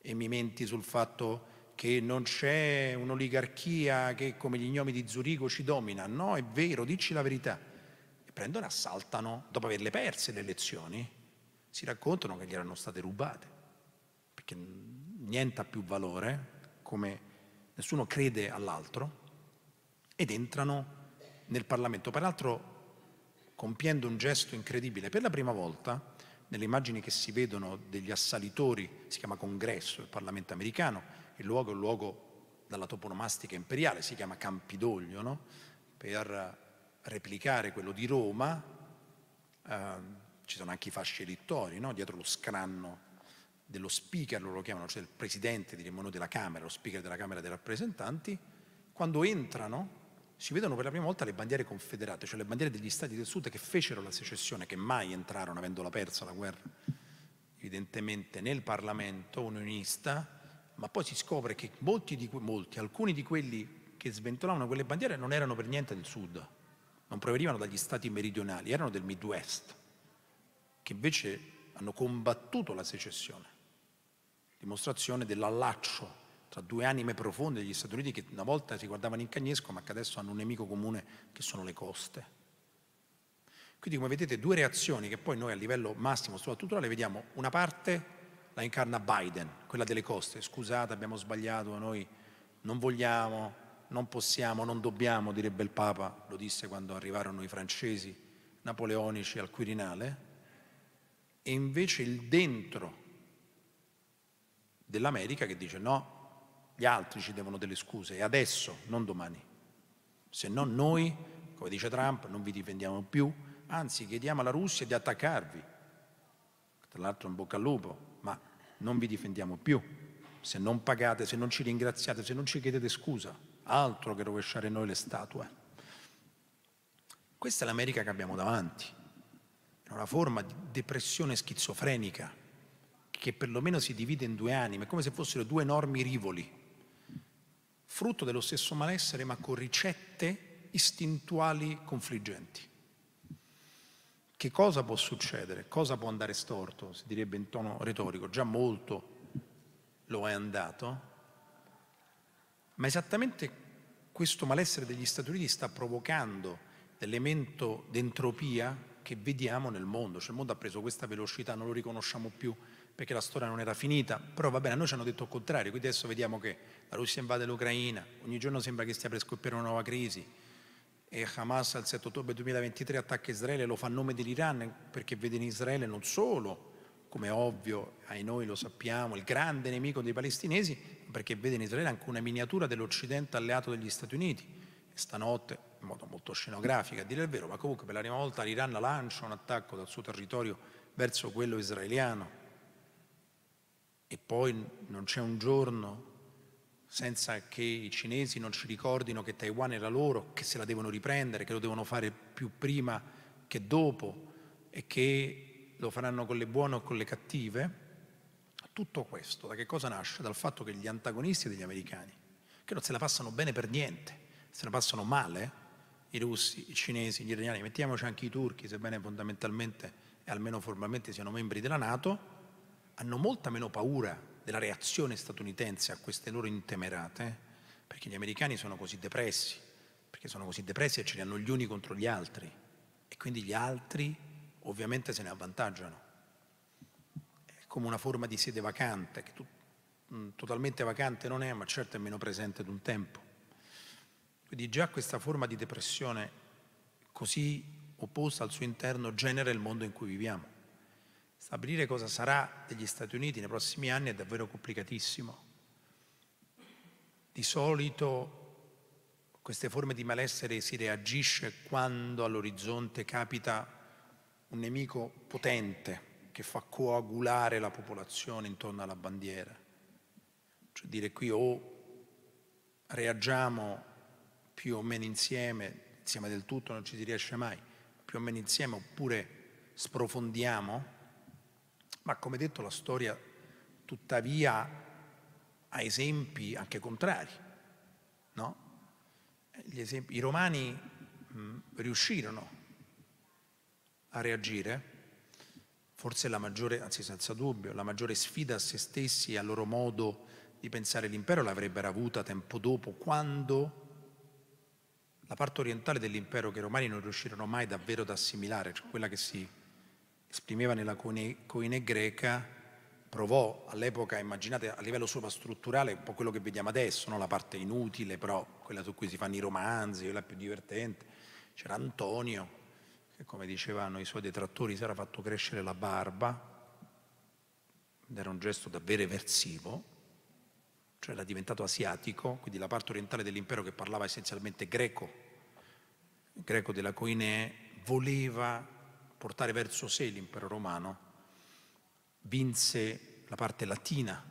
e mi menti sul fatto che non c'è un'oligarchia che come gli gnomi di Zurigo ci domina, no è vero, dici la verità, e prendono e assaltano, dopo averle perse le elezioni, si raccontano che gli erano state rubate perché niente ha più valore, come nessuno crede all'altro, ed entrano nel Parlamento. Peraltro compiendo un gesto incredibile, per la prima volta nelle immagini che si vedono degli assalitori, si chiama congresso, il Parlamento americano, il luogo è un luogo dalla toponomastica imperiale, si chiama Campidoglio, no? per replicare quello di Roma, eh, ci sono anche i fasci elettori no? dietro lo scranno dello speaker, loro lo chiamano, cioè il presidente, diremmo noi, della Camera, lo speaker della Camera dei rappresentanti, quando entrano si vedono per la prima volta le bandiere confederate, cioè le bandiere degli stati del sud che fecero la secessione, che mai entrarono avendola persa la guerra, evidentemente nel Parlamento unionista, ma poi si scopre che molti di, molti, alcuni di quelli che sventolavano quelle bandiere non erano per niente del sud, non provenivano dagli stati meridionali, erano del Midwest, che invece hanno combattuto la secessione dimostrazione dell'allaccio tra due anime profonde degli Stati Uniti che una volta si guardavano in cagnesco ma che adesso hanno un nemico comune che sono le coste. Quindi come vedete due reazioni che poi noi a livello massimo, soprattutto le vediamo, una parte la incarna Biden, quella delle coste, scusate abbiamo sbagliato, noi non vogliamo, non possiamo, non dobbiamo, direbbe il Papa, lo disse quando arrivarono i francesi napoleonici al Quirinale, e invece il dentro dell'America che dice no, gli altri ci devono delle scuse e adesso, non domani. Se no noi, come dice Trump, non vi difendiamo più, anzi chiediamo alla Russia di attaccarvi. Tra l'altro in bocca al lupo, ma non vi difendiamo più. Se non pagate, se non ci ringraziate, se non ci chiedete scusa, altro che rovesciare noi le statue. Questa è l'America che abbiamo davanti, è una forma di depressione schizofrenica che perlomeno si divide in due anime, come se fossero due enormi rivoli, frutto dello stesso malessere ma con ricette istintuali confliggenti. Che cosa può succedere? Cosa può andare storto? Si direbbe in tono retorico, già molto lo è andato, ma esattamente questo malessere degli Stati Uniti sta provocando l'elemento d'entropia che vediamo nel mondo, cioè il mondo ha preso questa velocità, non lo riconosciamo più, perché la storia non era finita, però va bene, a noi ci hanno detto il contrario, quindi adesso vediamo che la Russia invade l'Ucraina, ogni giorno sembra che stia per scoppiare una nuova crisi e Hamas al 7 ottobre 2023 attacca Israele, lo fa a nome dell'Iran perché vede in Israele non solo, come ovvio, ai noi lo sappiamo, il grande nemico dei palestinesi, ma perché vede in Israele anche una miniatura dell'Occidente alleato degli Stati Uniti. E stanotte, in modo molto scenografico a dire il vero, ma comunque per la prima volta l'Iran lancia un attacco dal suo territorio verso quello israeliano e poi non c'è un giorno senza che i cinesi non ci ricordino che Taiwan era loro, che se la devono riprendere, che lo devono fare più prima che dopo e che lo faranno con le buone o con le cattive. Tutto questo da che cosa nasce? Dal fatto che gli antagonisti degli americani, che non se la passano bene per niente, se la passano male, i russi, i cinesi, gli iraniani, mettiamoci anche i turchi, sebbene fondamentalmente e almeno formalmente siano membri della Nato, hanno molta meno paura della reazione statunitense a queste loro intemerate, perché gli americani sono così depressi, perché sono così depressi e ce li hanno gli uni contro gli altri, e quindi gli altri ovviamente se ne avvantaggiano. È come una forma di sede vacante, che tu, mh, mm, totalmente vacante non è, ma certo è meno presente di un tempo. Quindi già questa forma di depressione così opposta al suo interno genera il mondo in cui viviamo. Stabilire cosa sarà degli Stati Uniti nei prossimi anni è davvero complicatissimo. Di solito a queste forme di malessere si reagisce quando all'orizzonte capita un nemico potente che fa coagulare la popolazione intorno alla bandiera. Cioè dire qui o oh, reagiamo più o meno insieme, insieme del tutto non ci si riesce mai, più o meno insieme oppure sprofondiamo ma come detto la storia tuttavia ha esempi anche contrari. No? Esempi, I romani mh, mm, riuscirono a reagire, forse la maggiore, anzi senza dubbio, la maggiore sfida a se stessi e al loro modo di pensare l'impero l'avrebbero avuta tempo dopo, quando la parte orientale dell'impero che i romani non riuscirono mai davvero ad assimilare, cioè quella che si esprimeva nella coine greca, provò all'epoca, immaginate a livello sovrastrutturale, un po' quello che vediamo adesso, no? la parte inutile, però quella su cui si fanno i romanzi, quella più divertente. C'era Antonio, che come dicevano i suoi detrattori si era fatto crescere la barba, ed era un gesto davvero eversivo, cioè era diventato asiatico, quindi la parte orientale dell'impero che parlava essenzialmente greco, il greco della coine voleva portare verso sé l'impero romano, vinse la parte latina,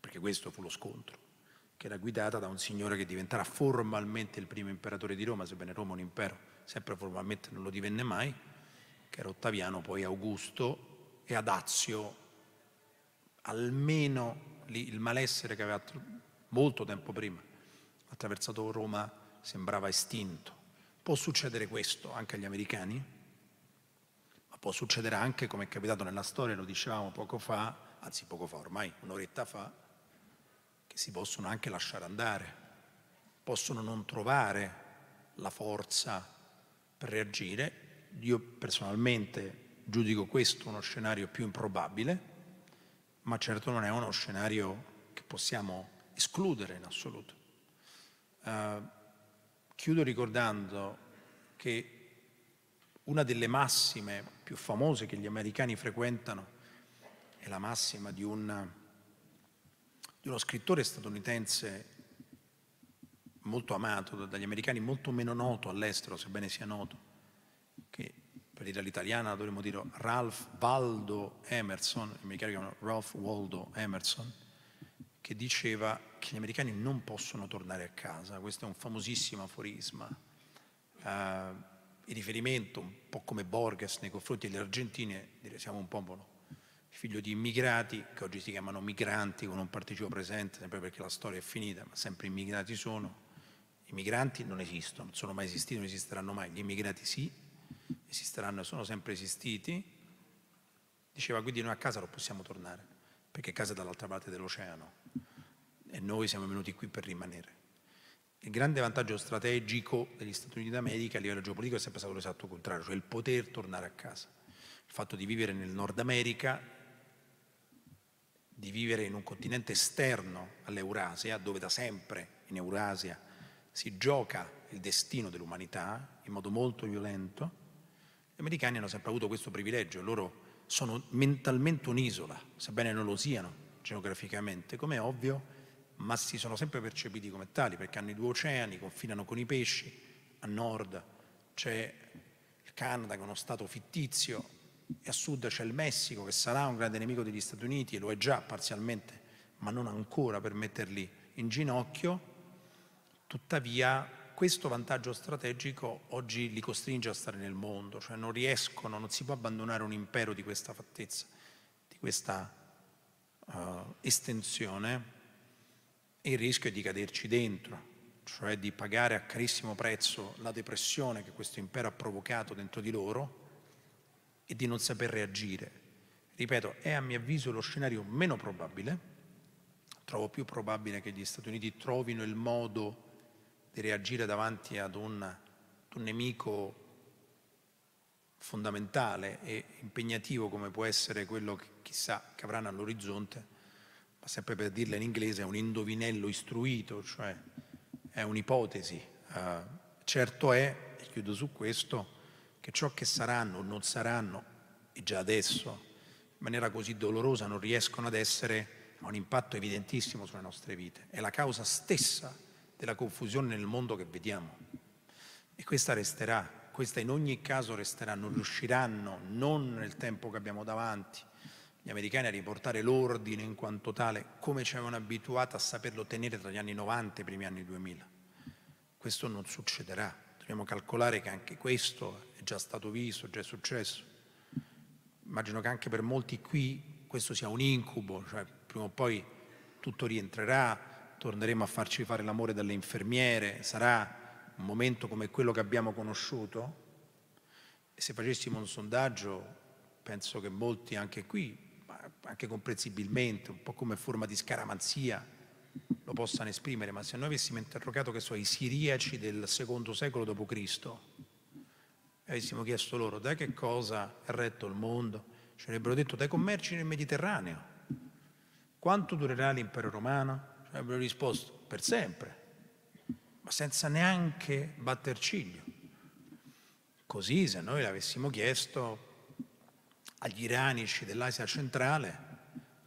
perché questo fu lo scontro, che era guidata da un signore che diventerà formalmente il primo imperatore di Roma, sebbene Roma un impero sempre formalmente non lo divenne mai, che era Ottaviano, poi Augusto e Adazio, almeno lì, il malessere che aveva molto tempo prima attraversato Roma sembrava estinto. Può succedere questo anche agli americani? Può succedere anche, come è capitato nella storia, lo dicevamo poco fa, anzi poco fa, ormai un'oretta fa, che si possono anche lasciare andare, possono non trovare la forza per reagire. Io personalmente giudico questo uno scenario più improbabile, ma certo non è uno scenario che possiamo escludere in assoluto. Uh, chiudo ricordando che una delle massime più famose che gli americani frequentano è la massima di, un, di uno scrittore statunitense molto amato dagli americani, molto meno noto all'estero, sebbene sia noto, che per dire all'italiana dovremmo dire Ralph Waldo Emerson, gli americani chiamano Ralph Waldo Emerson, che diceva che gli americani non possono tornare a casa, questo è un famosissimo aforisma. Uh, il riferimento, un po' come Borges nei confronti delle argentine, dire siamo un popolo figlio di immigrati, che oggi si chiamano migranti con un participo presente, sempre perché la storia è finita, ma sempre immigrati sono. I migranti non esistono, non sono mai esistiti, non esisteranno mai. Gli immigrati sì, esisteranno e sono sempre esistiti. Diceva quindi noi a casa non possiamo tornare, perché casa è dall'altra parte dell'oceano e noi siamo venuti qui per rimanere. Il grande vantaggio strategico degli Stati Uniti d'America a livello geopolitico è sempre stato l'esatto contrario, cioè il poter tornare a casa. Il fatto di vivere nel Nord America, di vivere in un continente esterno all'Eurasia, dove da sempre in Eurasia si gioca il destino dell'umanità in modo molto violento, gli americani hanno sempre avuto questo privilegio, loro sono mentalmente un'isola, sebbene non lo siano geograficamente, come è ovvio ma si sono sempre percepiti come tali perché hanno i due oceani, confinano con i pesci, a nord c'è il Canada che è uno stato fittizio e a sud c'è il Messico che sarà un grande nemico degli Stati Uniti e lo è già parzialmente, ma non ancora per metterli in ginocchio, tuttavia questo vantaggio strategico oggi li costringe a stare nel mondo, cioè non riescono, non si può abbandonare un impero di questa fattezza, di questa uh, estensione il rischio è di caderci dentro, cioè di pagare a carissimo prezzo la depressione che questo impero ha provocato dentro di loro e di non saper reagire. Ripeto, è a mio avviso lo scenario meno probabile, trovo più probabile che gli Stati Uniti trovino il modo di reagire davanti ad un, ad un nemico fondamentale e impegnativo come può essere quello che chissà che avranno all'orizzonte ma sempre per dirla in inglese, è un indovinello istruito, cioè è un'ipotesi. Uh, certo è, e chiudo su questo, che ciò che saranno o non saranno, e già adesso, in maniera così dolorosa, non riescono ad essere, ha un impatto evidentissimo sulle nostre vite. È la causa stessa della confusione nel mondo che vediamo. E questa resterà, questa in ogni caso resterà, non riusciranno, non nel tempo che abbiamo davanti, gli americani a riportare l'ordine in quanto tale, come ci avevano abituato a saperlo tenere tra gli anni 90 e i primi anni 2000. Questo non succederà, dobbiamo calcolare che anche questo è già stato visto, già è successo. Immagino che anche per molti qui questo sia un incubo, cioè prima o poi tutto rientrerà, torneremo a farci fare l'amore dalle infermiere, sarà un momento come quello che abbiamo conosciuto. E se facessimo un sondaggio, penso che molti anche qui anche comprensibilmente, un po' come forma di scaramanzia, lo possano esprimere, ma se noi avessimo interrogato che so, i siriaci del secondo secolo d.C., e avessimo chiesto loro da che cosa è retto il mondo, ci avrebbero detto dai commerci nel Mediterraneo. Quanto durerà l'impero romano? Ci avrebbero risposto per sempre, ma senza neanche batter ciglio. Così se noi l'avessimo chiesto agli iranici dell'Asia centrale,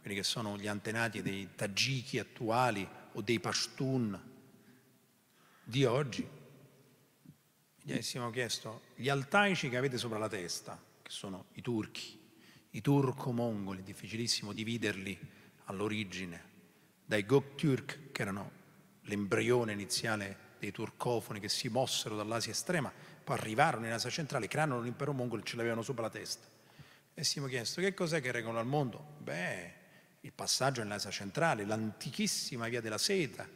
quelli che sono gli antenati dei tagiki attuali o dei pashtun di oggi, gli avessimo chiesto gli altaici che avete sopra la testa, che sono i turchi, i turco-mongoli, difficilissimo dividerli all'origine, dai Gokturk, che erano l'embrione iniziale dei turcofoni che si mossero dall'Asia estrema, poi arrivarono in Asia centrale, crearono l'impero mongolo e ce l'avevano sopra la testa. E siamo chiesto che cos'è che regola il mondo? Beh, il passaggio nell'Asia centrale, l'antichissima via della seta,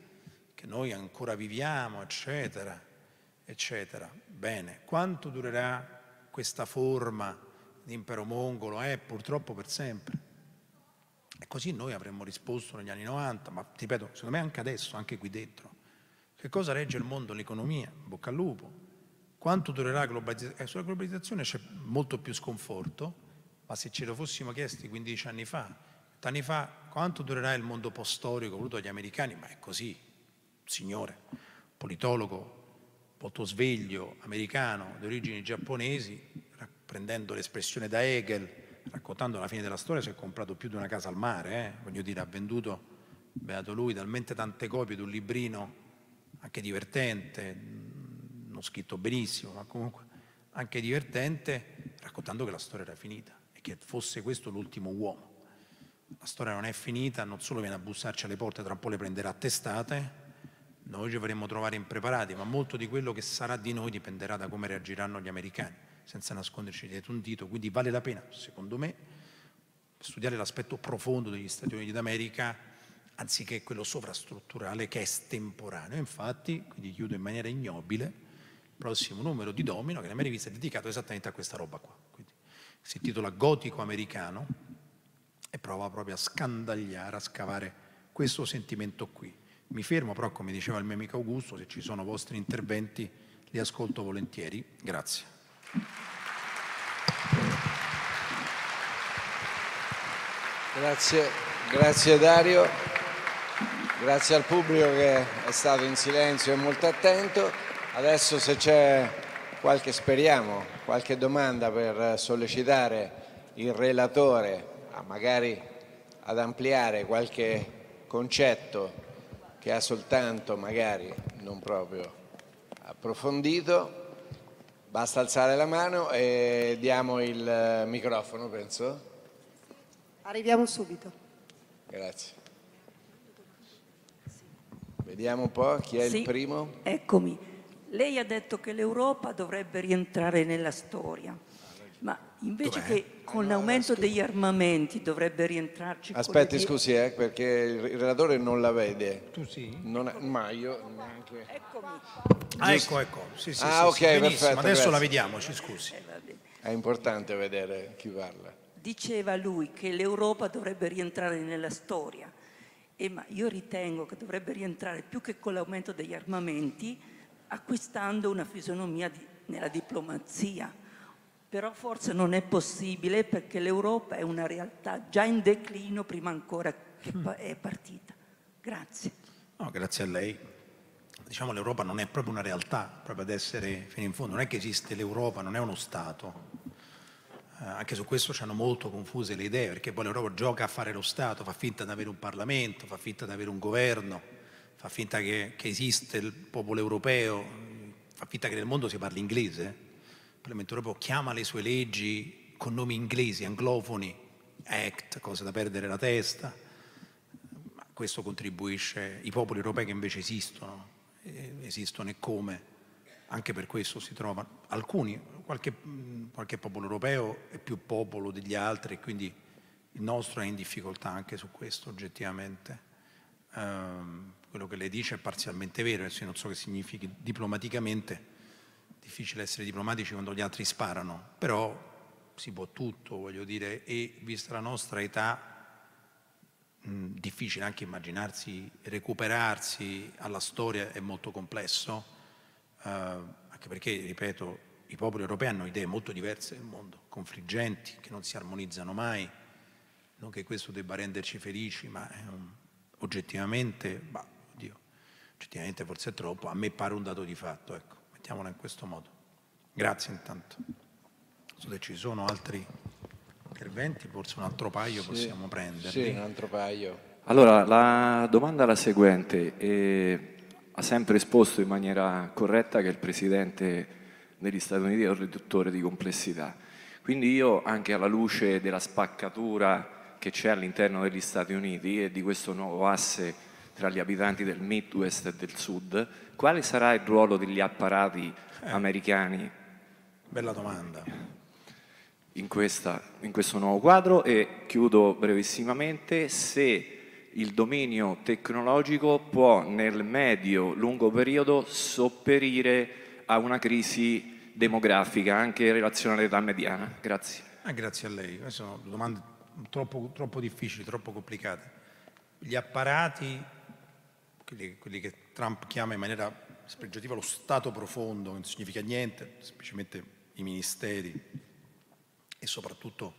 che noi ancora viviamo, eccetera, eccetera. Bene, quanto durerà questa forma di impero mongolo? Eh, purtroppo per sempre. E così noi avremmo risposto negli anni 90, ma ripeto, secondo me anche adesso, anche qui dentro. Che cosa regge il mondo? L'economia, bocca al lupo. Quanto durerà la globalizzazione? Eh, sulla globalizzazione c'è molto più sconforto, ma se ce lo fossimo chiesti 15 anni fa, 8 anni fa, quanto durerà il mondo postorico voluto dagli americani? Ma è così, signore, politologo, molto sveglio, americano, di origini giapponesi, prendendo l'espressione da Hegel, raccontando la fine della storia, si è comprato più di una casa al mare, eh? voglio dire, ha venduto, beato lui, talmente tante copie di un librino anche divertente, non scritto benissimo, ma comunque anche divertente, raccontando che la storia era finita e che fosse questo l'ultimo uomo. La storia non è finita, non solo viene a bussarci alle porte, tra un po' le prenderà testate, noi ci faremo trovare impreparati, ma molto di quello che sarà di noi dipenderà da come reagiranno gli americani, senza nasconderci dietro un dito. Quindi vale la pena, secondo me, studiare l'aspetto profondo degli Stati Uniti d'America anziché quello sovrastrutturale che è estemporaneo. Infatti, quindi chiudo in maniera ignobile, il prossimo numero di Domino, che è la mia rivista, è dedicato esattamente a questa roba qua si intitola Gotico americano e prova proprio a scandagliare, a scavare questo sentimento qui. Mi fermo però, come diceva il mio amico Augusto, se ci sono vostri interventi li ascolto volentieri. Grazie. Grazie, grazie Dario, grazie al pubblico che è stato in silenzio e molto attento. Adesso se c'è qualche, speriamo, qualche domanda per sollecitare il relatore a magari ad ampliare qualche concetto che ha soltanto, magari non proprio approfondito. Basta alzare la mano e diamo il microfono, penso. Arriviamo subito. Grazie. Vediamo un po' chi è sì, il primo. Eccomi. Lei ha detto che l'Europa dovrebbe rientrare nella storia, ma invece che con l'aumento degli armamenti dovrebbe rientrarci... Aspetti, con scusi, eh, perché il relatore non la vede. Tu sì? Non è... Ma io neanche... Eccomi. Ah, ecco, ecco. Sì, sì, ah, sì, ok, sì. perfetto. Adesso grazie. la ci scusi. Eh, è importante vedere chi parla. Diceva lui che l'Europa dovrebbe rientrare nella storia, e ma io ritengo che dovrebbe rientrare più che con l'aumento degli armamenti acquistando una fisionomia di, nella diplomazia. Però forse non è possibile perché l'Europa è una realtà già in declino prima ancora che mm. pa- è partita. Grazie. No, grazie a lei. Diciamo l'Europa non è proprio una realtà, proprio ad essere fino in fondo, non è che esiste l'Europa, non è uno Stato. Eh, anche su questo ci hanno molto confuse le idee, perché poi l'Europa gioca a fare lo Stato, fa finta di avere un Parlamento, fa finta di avere un governo, fa finta che, che esiste il popolo europeo, fa finta che nel mondo si parli inglese, il Parlamento europeo chiama le sue leggi con nomi inglesi, anglofoni, act, cose da perdere la testa, ma questo contribuisce, i popoli europei che invece esistono, esistono e come, anche per questo si trovano, alcuni, qualche, qualche popolo europeo è più popolo degli altri, quindi il nostro è in difficoltà anche su questo oggettivamente. Um, quello che lei dice è parzialmente vero, adesso io non so che significhi diplomaticamente, è difficile essere diplomatici quando gli altri sparano, però si può tutto, voglio dire, e vista la nostra età, mh, mm, difficile anche immaginarsi, recuperarsi alla storia è molto complesso, eh, anche perché, ripeto, i popoli europei hanno idee molto diverse del mondo, confliggenti, che non si armonizzano mai, non che questo debba renderci felici, ma eh, oggettivamente... Bah, oggettivamente forse è troppo, a me pare un dato di fatto, ecco, mettiamola in questo modo. Grazie intanto. So se ci sono altri interventi, forse un altro paio sì, possiamo prendere. Sì, un altro paio. Allora, la domanda è la seguente. Eh, ha sempre esposto in maniera corretta che il Presidente degli Stati Uniti è un riduttore di complessità. Quindi io, anche alla luce della spaccatura che c'è all'interno degli Stati Uniti e di questo nuovo asse tra gli abitanti del Midwest e del Sud, quale sarà il ruolo degli apparati eh, americani? Bella domanda. In, questa, in questo nuovo quadro e chiudo brevissimamente se il dominio tecnologico può nel medio-lungo periodo sopperire a una crisi demografica anche in relazione all'età mediana. Grazie. Ah, grazie a lei. Queste sono domande troppo, troppo difficili, troppo complicate. Gli apparati quelli, quelli che Trump chiama in maniera spregiativa lo Stato profondo, che non significa niente, semplicemente i ministeri e soprattutto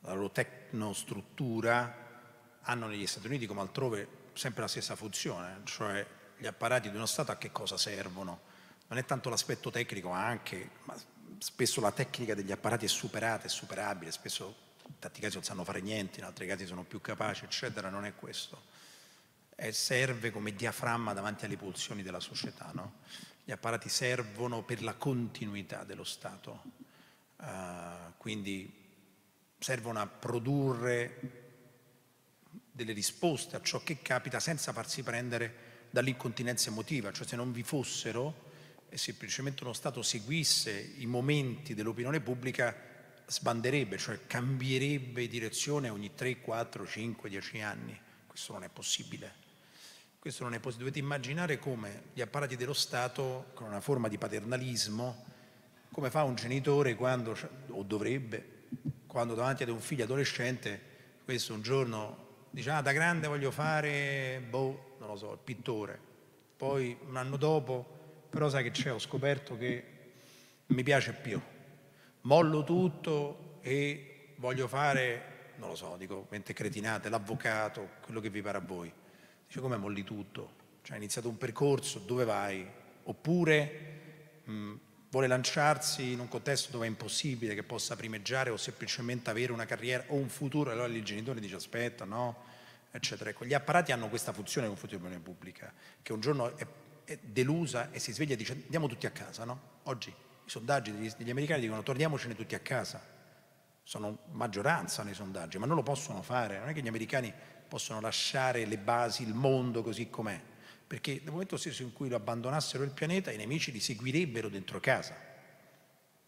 la loro tecnostruttura hanno negli Stati Uniti come altrove sempre la stessa funzione, eh. cioè gli apparati di uno Stato a che cosa servono? Non è tanto l'aspetto tecnico ma anche, ma spesso la tecnica degli apparati è superata, è superabile, spesso in tanti casi non sanno fare niente, in altri casi sono più capaci, eccetera, non è questo eh, serve come diaframma davanti alle pulsioni della società. No? Gli apparati servono per la continuità dello Stato, uh, quindi servono a produrre delle risposte a ciò che capita senza farsi prendere dall'incontinenza emotiva, cioè se non vi fossero e semplicemente uno Stato seguisse i momenti dell'opinione pubblica sbanderebbe, cioè cambierebbe direzione ogni 3, 4, 5, 10 anni. Questo non è possibile. Questo non è possibile. Dovete immaginare come gli apparati dello Stato, con una forma di paternalismo, come fa un genitore quando, o dovrebbe, quando davanti ad un figlio adolescente, questo un giorno dice, ah da grande voglio fare, boh, non lo so, il pittore. Poi un anno dopo, però sai che c'è, ho scoperto che mi piace più. Mollo tutto e voglio fare, non lo so, dico, mente cretinate, l'avvocato, quello che vi pare a voi. Dice come molli tutto? Cioè, ha iniziato un percorso, dove vai? Oppure mh, vuole lanciarsi in un contesto dove è impossibile che possa primeggiare o semplicemente avere una carriera o un futuro, allora il genitore dice aspetta, no, eccetera. Ecco, gli apparati hanno questa funzione con l'opinione pubblica, che un giorno è, è, delusa e si sveglia e dice andiamo tutti a casa, no? Oggi i sondaggi degli, degli americani dicono torniamocene tutti a casa, sono maggioranza nei sondaggi, ma non lo possono fare, non è che gli americani possono lasciare le basi, il mondo così com'è, perché nel momento stesso in cui lo abbandonassero il pianeta i nemici li seguirebbero dentro casa.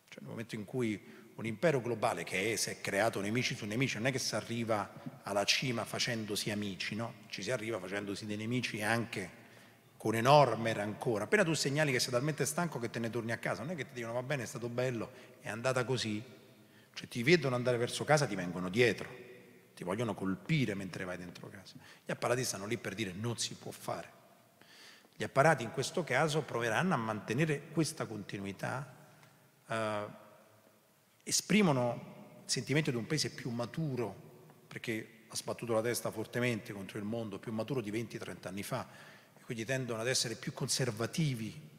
Cioè nel momento in cui un impero globale che è, si è creato nemici su nemici, non è che si arriva alla cima facendosi amici, no? Ci si arriva facendosi dei nemici anche con enorme rancore. Appena tu segnali che sei talmente stanco che te ne torni a casa, non è che ti dicono va bene, è stato bello, è andata così. Cioè ti vedono andare verso casa, ti vengono dietro ti vogliono colpire mentre vai dentro casa. Gli apparati stanno lì per dire non si può fare. Gli apparati in questo caso proveranno a mantenere questa continuità, eh, esprimono il sentimento di un paese più maturo, perché ha sbattuto la testa fortemente contro il mondo, più maturo di 20-30 anni fa, e quindi tendono ad essere più conservativi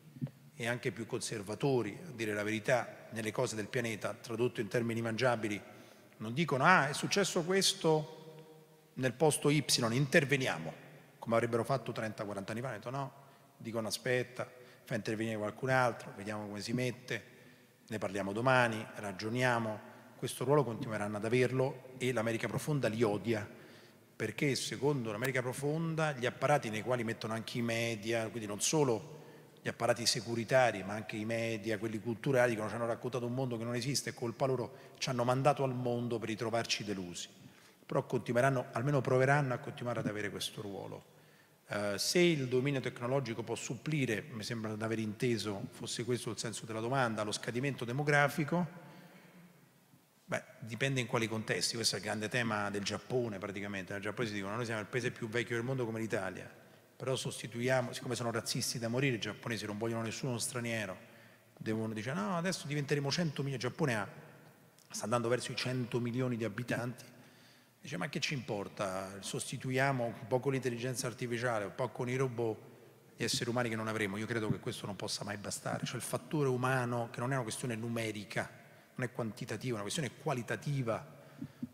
e anche più conservatori, a dire la verità, nelle cose del pianeta, tradotto in termini mangiabili, non dicono ah è successo questo nel posto Y, interveniamo, come avrebbero fatto 30-40 anni fa, hanno detto no, dicono aspetta, fa intervenire qualcun altro, vediamo come si mette, ne parliamo domani, ragioniamo, questo ruolo continueranno ad averlo e l'America profonda li odia perché secondo l'America profonda gli apparati nei quali mettono anche i media, quindi non solo gli apparati securitari, ma anche i media, quelli culturali, che ci hanno raccontato un mondo che non esiste e colpa loro ci hanno mandato al mondo per ritrovarci delusi. Però continueranno, almeno proveranno a continuare ad avere questo ruolo. Eh, se il dominio tecnologico può supplire, mi sembra di aver inteso, fosse questo il senso della domanda, allo scadimento demografico, Beh, dipende in quali contesti, questo è il grande tema del Giappone praticamente. Nel Giappone si dicono noi siamo il paese più vecchio del mondo come l'Italia, però sostituiamo, siccome sono razzisti da morire, i giapponesi non vogliono nessuno straniero, devono dire no, adesso diventeremo 100 milioni, il Giappone ha, sta andando verso i 100 milioni di abitanti, dice ma che ci importa, sostituiamo un po' con l'intelligenza artificiale, un po' con i robot, gli esseri umani che non avremo, io credo che questo non possa mai bastare, cioè il fattore umano che non è una questione numerica, non è quantitativa, è una questione qualitativa,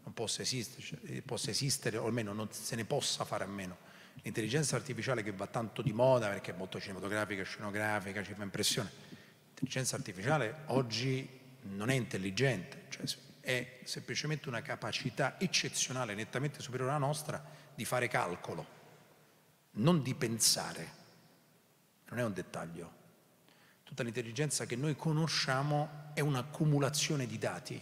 non possa esistere, cioè, eh, possa esistere o almeno non se ne possa fare a meno L'intelligenza artificiale che va tanto di moda perché è molto cinematografica, scenografica, ci fa impressione. L'intelligenza artificiale oggi non è intelligente, cioè è semplicemente una capacità eccezionale, nettamente superiore alla nostra, di fare calcolo, non di pensare. Non è un dettaglio. Tutta l'intelligenza che noi conosciamo è un'accumulazione di dati.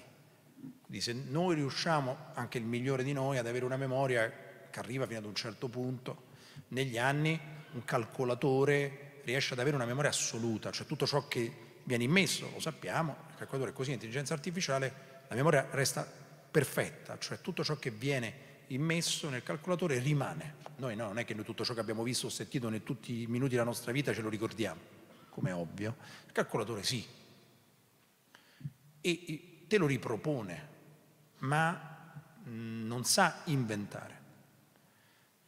Quindi se noi riusciamo, anche il migliore di noi, ad avere una memoria che arriva fino ad un certo punto, negli anni un calcolatore riesce ad avere una memoria assoluta, cioè tutto ciò che viene immesso, lo sappiamo, il calcolatore è così, l'intelligenza artificiale, la memoria resta perfetta, cioè tutto ciò che viene immesso nel calcolatore rimane. Noi no, non è che noi tutto ciò che abbiamo visto o sentito in tutti i minuti della nostra vita ce lo ricordiamo, come ovvio. Il calcolatore sì. E te lo ripropone, ma mm, non sa inventare.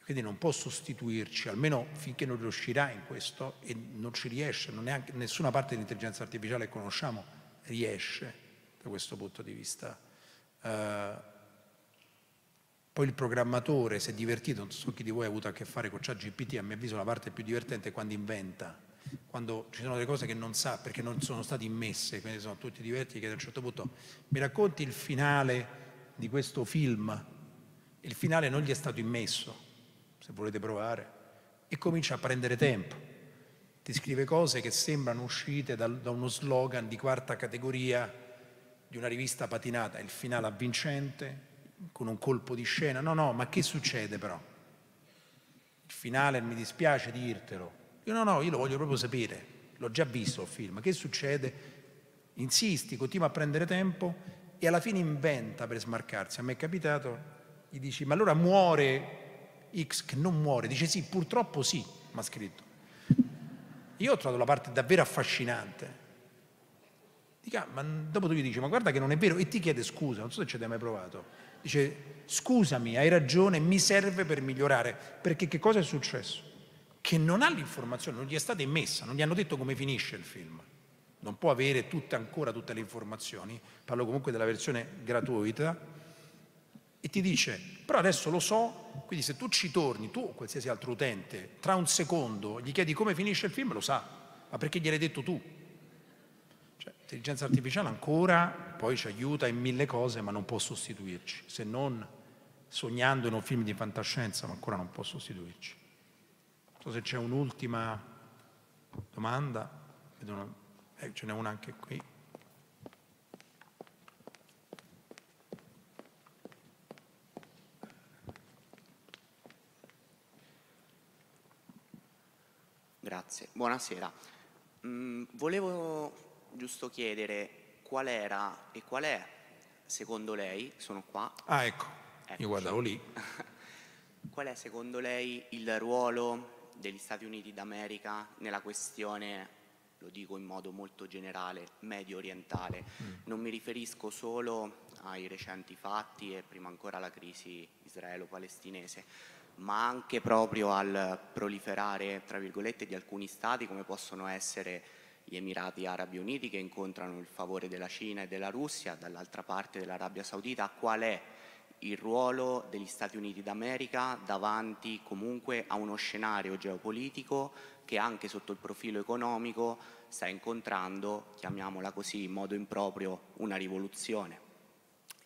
Quindi non può sostituirci, almeno finché non riuscirà in questo, e non ci riesce, non anche, nessuna parte dell'intelligenza artificiale che conosciamo riesce da questo punto di vista. Uh, poi il programmatore si è divertito, non so chi di voi ha avuto a che fare con ChatGPT, a mio avviso la parte più divertente è quando inventa, quando ci sono delle cose che non sa perché non sono state immesse, quindi sono tutti divertiti che a un certo punto mi racconti il finale di questo film, il finale non gli è stato immesso, se volete provare, e comincia a prendere tempo. Ti scrive cose che sembrano uscite da, da uno slogan di quarta categoria di una rivista patinata, il finale avvincente, con un colpo di scena. No, no, ma che succede però? Il finale, mi dispiace dirtelo. Io no, no, io lo voglio proprio sapere. L'ho già visto il film. Che succede? Insisti, continua a prendere tempo e alla fine inventa per smarcarsi. A me è capitato, gli dici, ma allora muore X che non muore. Dice sì, purtroppo sì, mi ha scritto. Io ho trovato la parte davvero affascinante. Dica, ma dopo tu gli dici, ma guarda che non è vero, e ti chiede scusa, non so se ci hai mai provato. Dice, scusami, hai ragione, mi serve per migliorare, perché che cosa è successo? Che non ha l'informazione, non gli è stata emessa, non gli hanno detto come finisce il film. Non può avere tutte, ancora tutte le informazioni, parlo comunque della versione gratuita, e ti dice, però adesso lo so, quindi se tu ci torni, tu o qualsiasi altro utente, tra un secondo gli chiedi come finisce il film, lo sa, ma perché gliel'hai detto tu? Cioè, l'intelligenza artificiale ancora poi ci aiuta in mille cose, ma non può sostituirci, se non sognando in un film di fantascienza, ma ancora non può sostituirci. Non so se c'è un'ultima domanda, eh, ce n'è una anche qui. Grazie, buonasera. Mm, volevo giusto chiedere qual era e qual è, secondo lei, sono qua. Ah, ecco, ecco. io guardavo lì. qual è secondo lei il ruolo degli Stati Uniti d'America nella questione lo dico in modo molto generale, medio orientale. Mm. Non mi riferisco solo ai recenti fatti e prima ancora alla crisi israelo-palestinese, ma anche proprio al proliferare tra virgolette di alcuni stati come possono essere gli Emirati Arabi Uniti che incontrano il favore della Cina e della Russia, dall'altra parte dell'Arabia Saudita, qual è il ruolo degli Stati Uniti d'America davanti comunque a uno scenario geopolitico che anche sotto il profilo economico sta incontrando, chiamiamola così in modo improprio, una rivoluzione.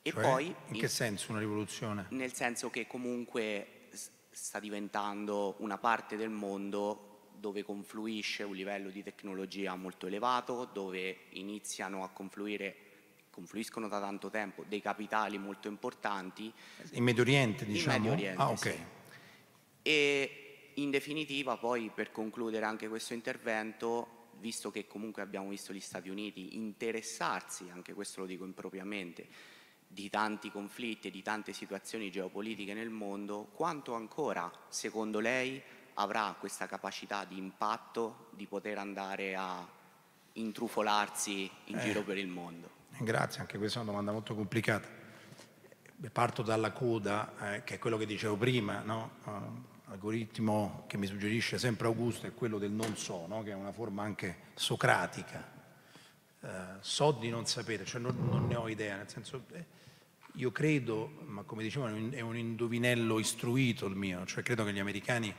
E cioè, poi, in che in, senso una rivoluzione? Nel senso che comunque sta diventando una parte del mondo dove confluisce un livello di tecnologia molto elevato, dove iniziano a confluire confluiscono da tanto tempo dei capitali molto importanti. In Medio Oriente, diciamo? In Medio Oriente, ah, ok. Sì. E in definitiva, poi per concludere anche questo intervento, visto che comunque abbiamo visto gli Stati Uniti interessarsi, anche questo lo dico impropriamente, di tanti conflitti e di tante situazioni geopolitiche nel mondo, quanto ancora, secondo lei, avrà questa capacità di impatto di poter andare a intrufolarsi in eh, giro per il mondo? Grazie, anche questa è una domanda molto complicata. Eh, parto dalla coda, eh, che è quello che dicevo prima, no? L'algoritmo eh, che mi suggerisce sempre Augusto è quello del non so, no? che è una forma anche socratica. Eh, so di non sapere, cioè non, non ne ho idea, nel senso eh, io credo, ma come dicevo è un indovinello istruito il mio, cioè credo che gli americani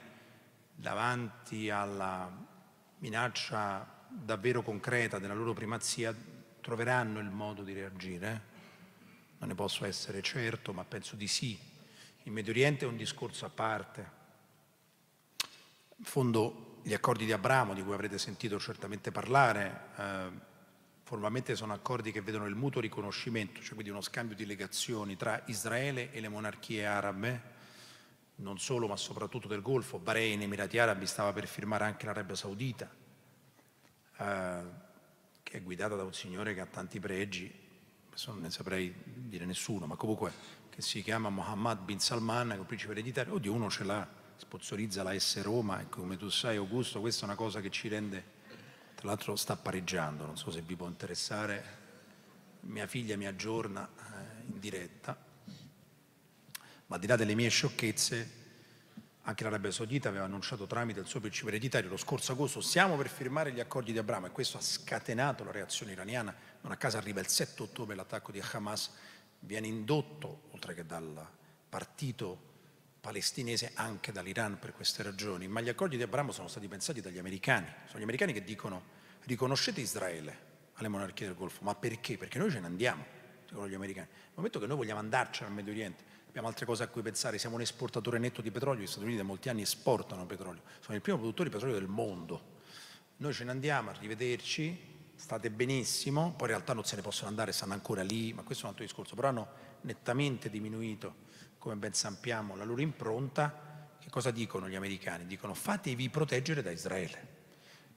davanti alla minaccia davvero concreta della loro primazia troveranno il modo di reagire. Non ne posso essere certo, ma penso di sì. Il Medio Oriente è un discorso a parte. In fondo gli accordi di Abramo, di cui avrete sentito certamente parlare, eh, Formalmente sono accordi che vedono il mutuo riconoscimento, cioè quindi uno scambio di legazioni tra Israele e le monarchie arabe, non solo ma soprattutto del Golfo, Bahrein, Emirati Arabi, stava per firmare anche l'Arabia Saudita, eh, che è guidata da un signore che ha tanti pregi, non ne saprei dire nessuno, ma comunque che si chiama Mohammed bin Salman, che è un principe ereditario, oddio uno ce l'ha, sponsorizza la S Roma e come tu sai Augusto questa è una cosa che ci rende tra l'altro sta pareggiando, non so se vi può interessare. Mia figlia mi aggiorna eh, in diretta. Ma al di là delle mie sciocchezze, anche l'Arabia Saudita aveva annunciato tramite il suo principe ereditario lo scorso agosto siamo per firmare gli accordi di Abramo e questo ha scatenato la reazione iraniana. Non a caso arriva il 7 ottobre l'attacco di Hamas, viene indotto, oltre che dal partito palestinese anche dall'Iran per queste ragioni, ma gli accordi di Abramo sono stati pensati dagli americani, sono gli americani che dicono riconoscete Israele alle monarchie del Golfo, ma perché? Perché noi ce ne andiamo, dicono gli americani. Nel momento che noi vogliamo andarcene al Medio Oriente, abbiamo altre cose a cui pensare, siamo un esportatore netto di petrolio, gli Stati Uniti da molti anni esportano petrolio, sono il primo produttore di petrolio del mondo. Noi ce ne andiamo, arrivederci, state benissimo, poi in realtà non se ne possono andare, stanno ancora lì, ma questo è un altro discorso, però hanno nettamente diminuito come ben sappiamo, la loro impronta, che cosa dicono gli americani? Dicono fatevi proteggere da Israele.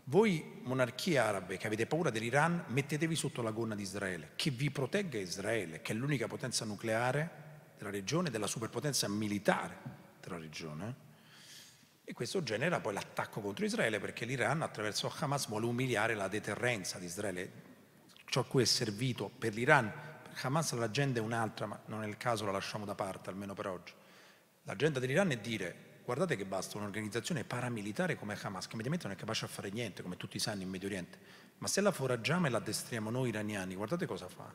Voi monarchie arabe che avete paura dell'Iran, mettetevi sotto la gonna di Israele, che vi protegga Israele, che è l'unica potenza nucleare della regione, della superpotenza militare della regione. E questo genera poi l'attacco contro Israele perché l'Iran attraverso Hamas vuole umiliare la deterrenza di Israele. Ciò a cui è servito per l'Iran Hamas l'agenda è un'altra, ma non è il caso, la lasciamo da parte, almeno per oggi. L'agenda dell'Iran è dire guardate che basta un'organizzazione paramilitare come Hamas, che mediamente non è capace a fare niente, come tutti sanno in Medio Oriente, ma se la foraggiamo e la addestriamo noi iraniani, guardate cosa fa.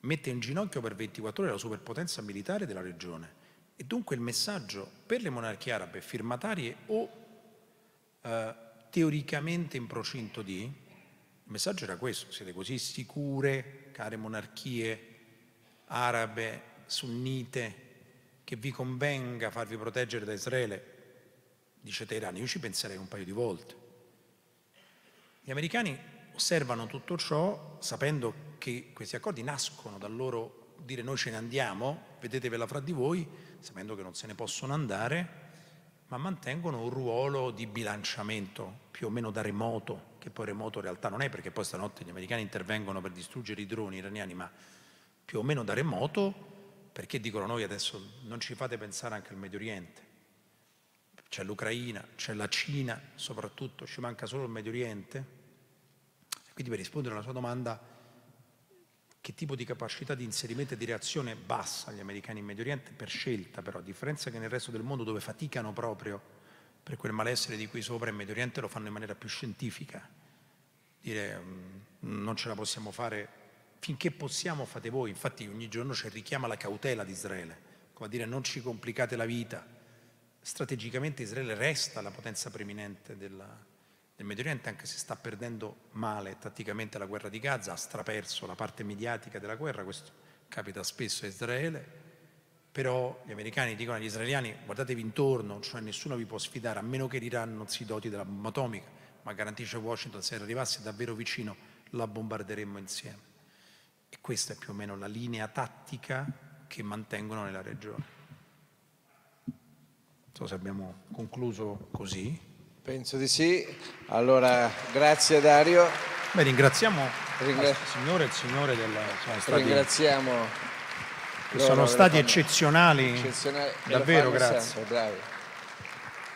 Mette in ginocchio per 24 ore la superpotenza militare della regione. E dunque il messaggio per le monarchie arabe firmatarie o eh, teoricamente in procinto di, il messaggio era questo, siete così sicure, care monarchie arabe, sunnite, che vi convenga farvi proteggere da Israele? Dice Teheran, io ci penserei un paio di volte. Gli americani osservano tutto ciò sapendo che questi accordi nascono dal loro dire noi ce ne andiamo, vedetevela fra di voi, sapendo che non se ne possono andare, ma mantengono un ruolo di bilanciamento più o meno da remoto che poi remoto in realtà non è perché poi stanotte gli americani intervengono per distruggere i droni iraniani, ma più o meno da remoto, perché dicono noi adesso non ci fate pensare anche al Medio Oriente. C'è l'Ucraina, c'è la Cina soprattutto, ci manca solo il Medio Oriente. Quindi per rispondere alla sua domanda, che tipo di capacità di inserimento e di reazione bassa gli americani in Medio Oriente per scelta però, a differenza che nel resto del mondo dove faticano proprio per quel malessere di qui sopra in Medio Oriente lo fanno in maniera più scientifica. Dire mm, non ce la possiamo fare finché possiamo fate voi, infatti ogni giorno c'è il richiamo alla cautela di Israele, come a dire non ci complicate la vita. Strategicamente Israele resta la potenza preeminente della, del Medio Oriente, anche se sta perdendo male tatticamente la guerra di Gaza, ha straperso la parte mediatica della guerra, questo capita spesso a Israele, però gli americani dicono agli israeliani guardatevi intorno, cioè nessuno vi può sfidare a meno che l'Iran non si doti della bomba atomica, ma garantisce Washington se arrivasse davvero vicino la bombarderemmo insieme. E questa è più o meno la linea tattica che mantengono nella regione. Non so se abbiamo concluso così. Penso di sì. Allora, grazie Dario. Beh, ringraziamo Ringra il Signore e il Signore della... Ringraziamo che sono stati eccezionali. eccezionali. Davvero, grazie. Sempre,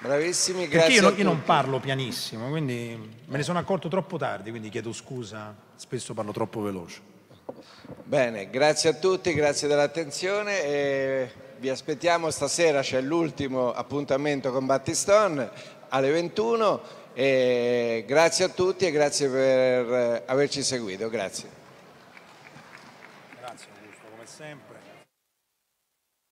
Bravissimi, grazie. Perché io, io non parlo pianissimo, quindi me ne sono accorto troppo tardi, quindi chiedo scusa, spesso parlo troppo veloce. Bene, grazie a tutti, grazie dell'attenzione e vi aspettiamo stasera, c'è l'ultimo appuntamento con Battiston alle 21 e grazie a tutti e grazie per averci seguito, grazie.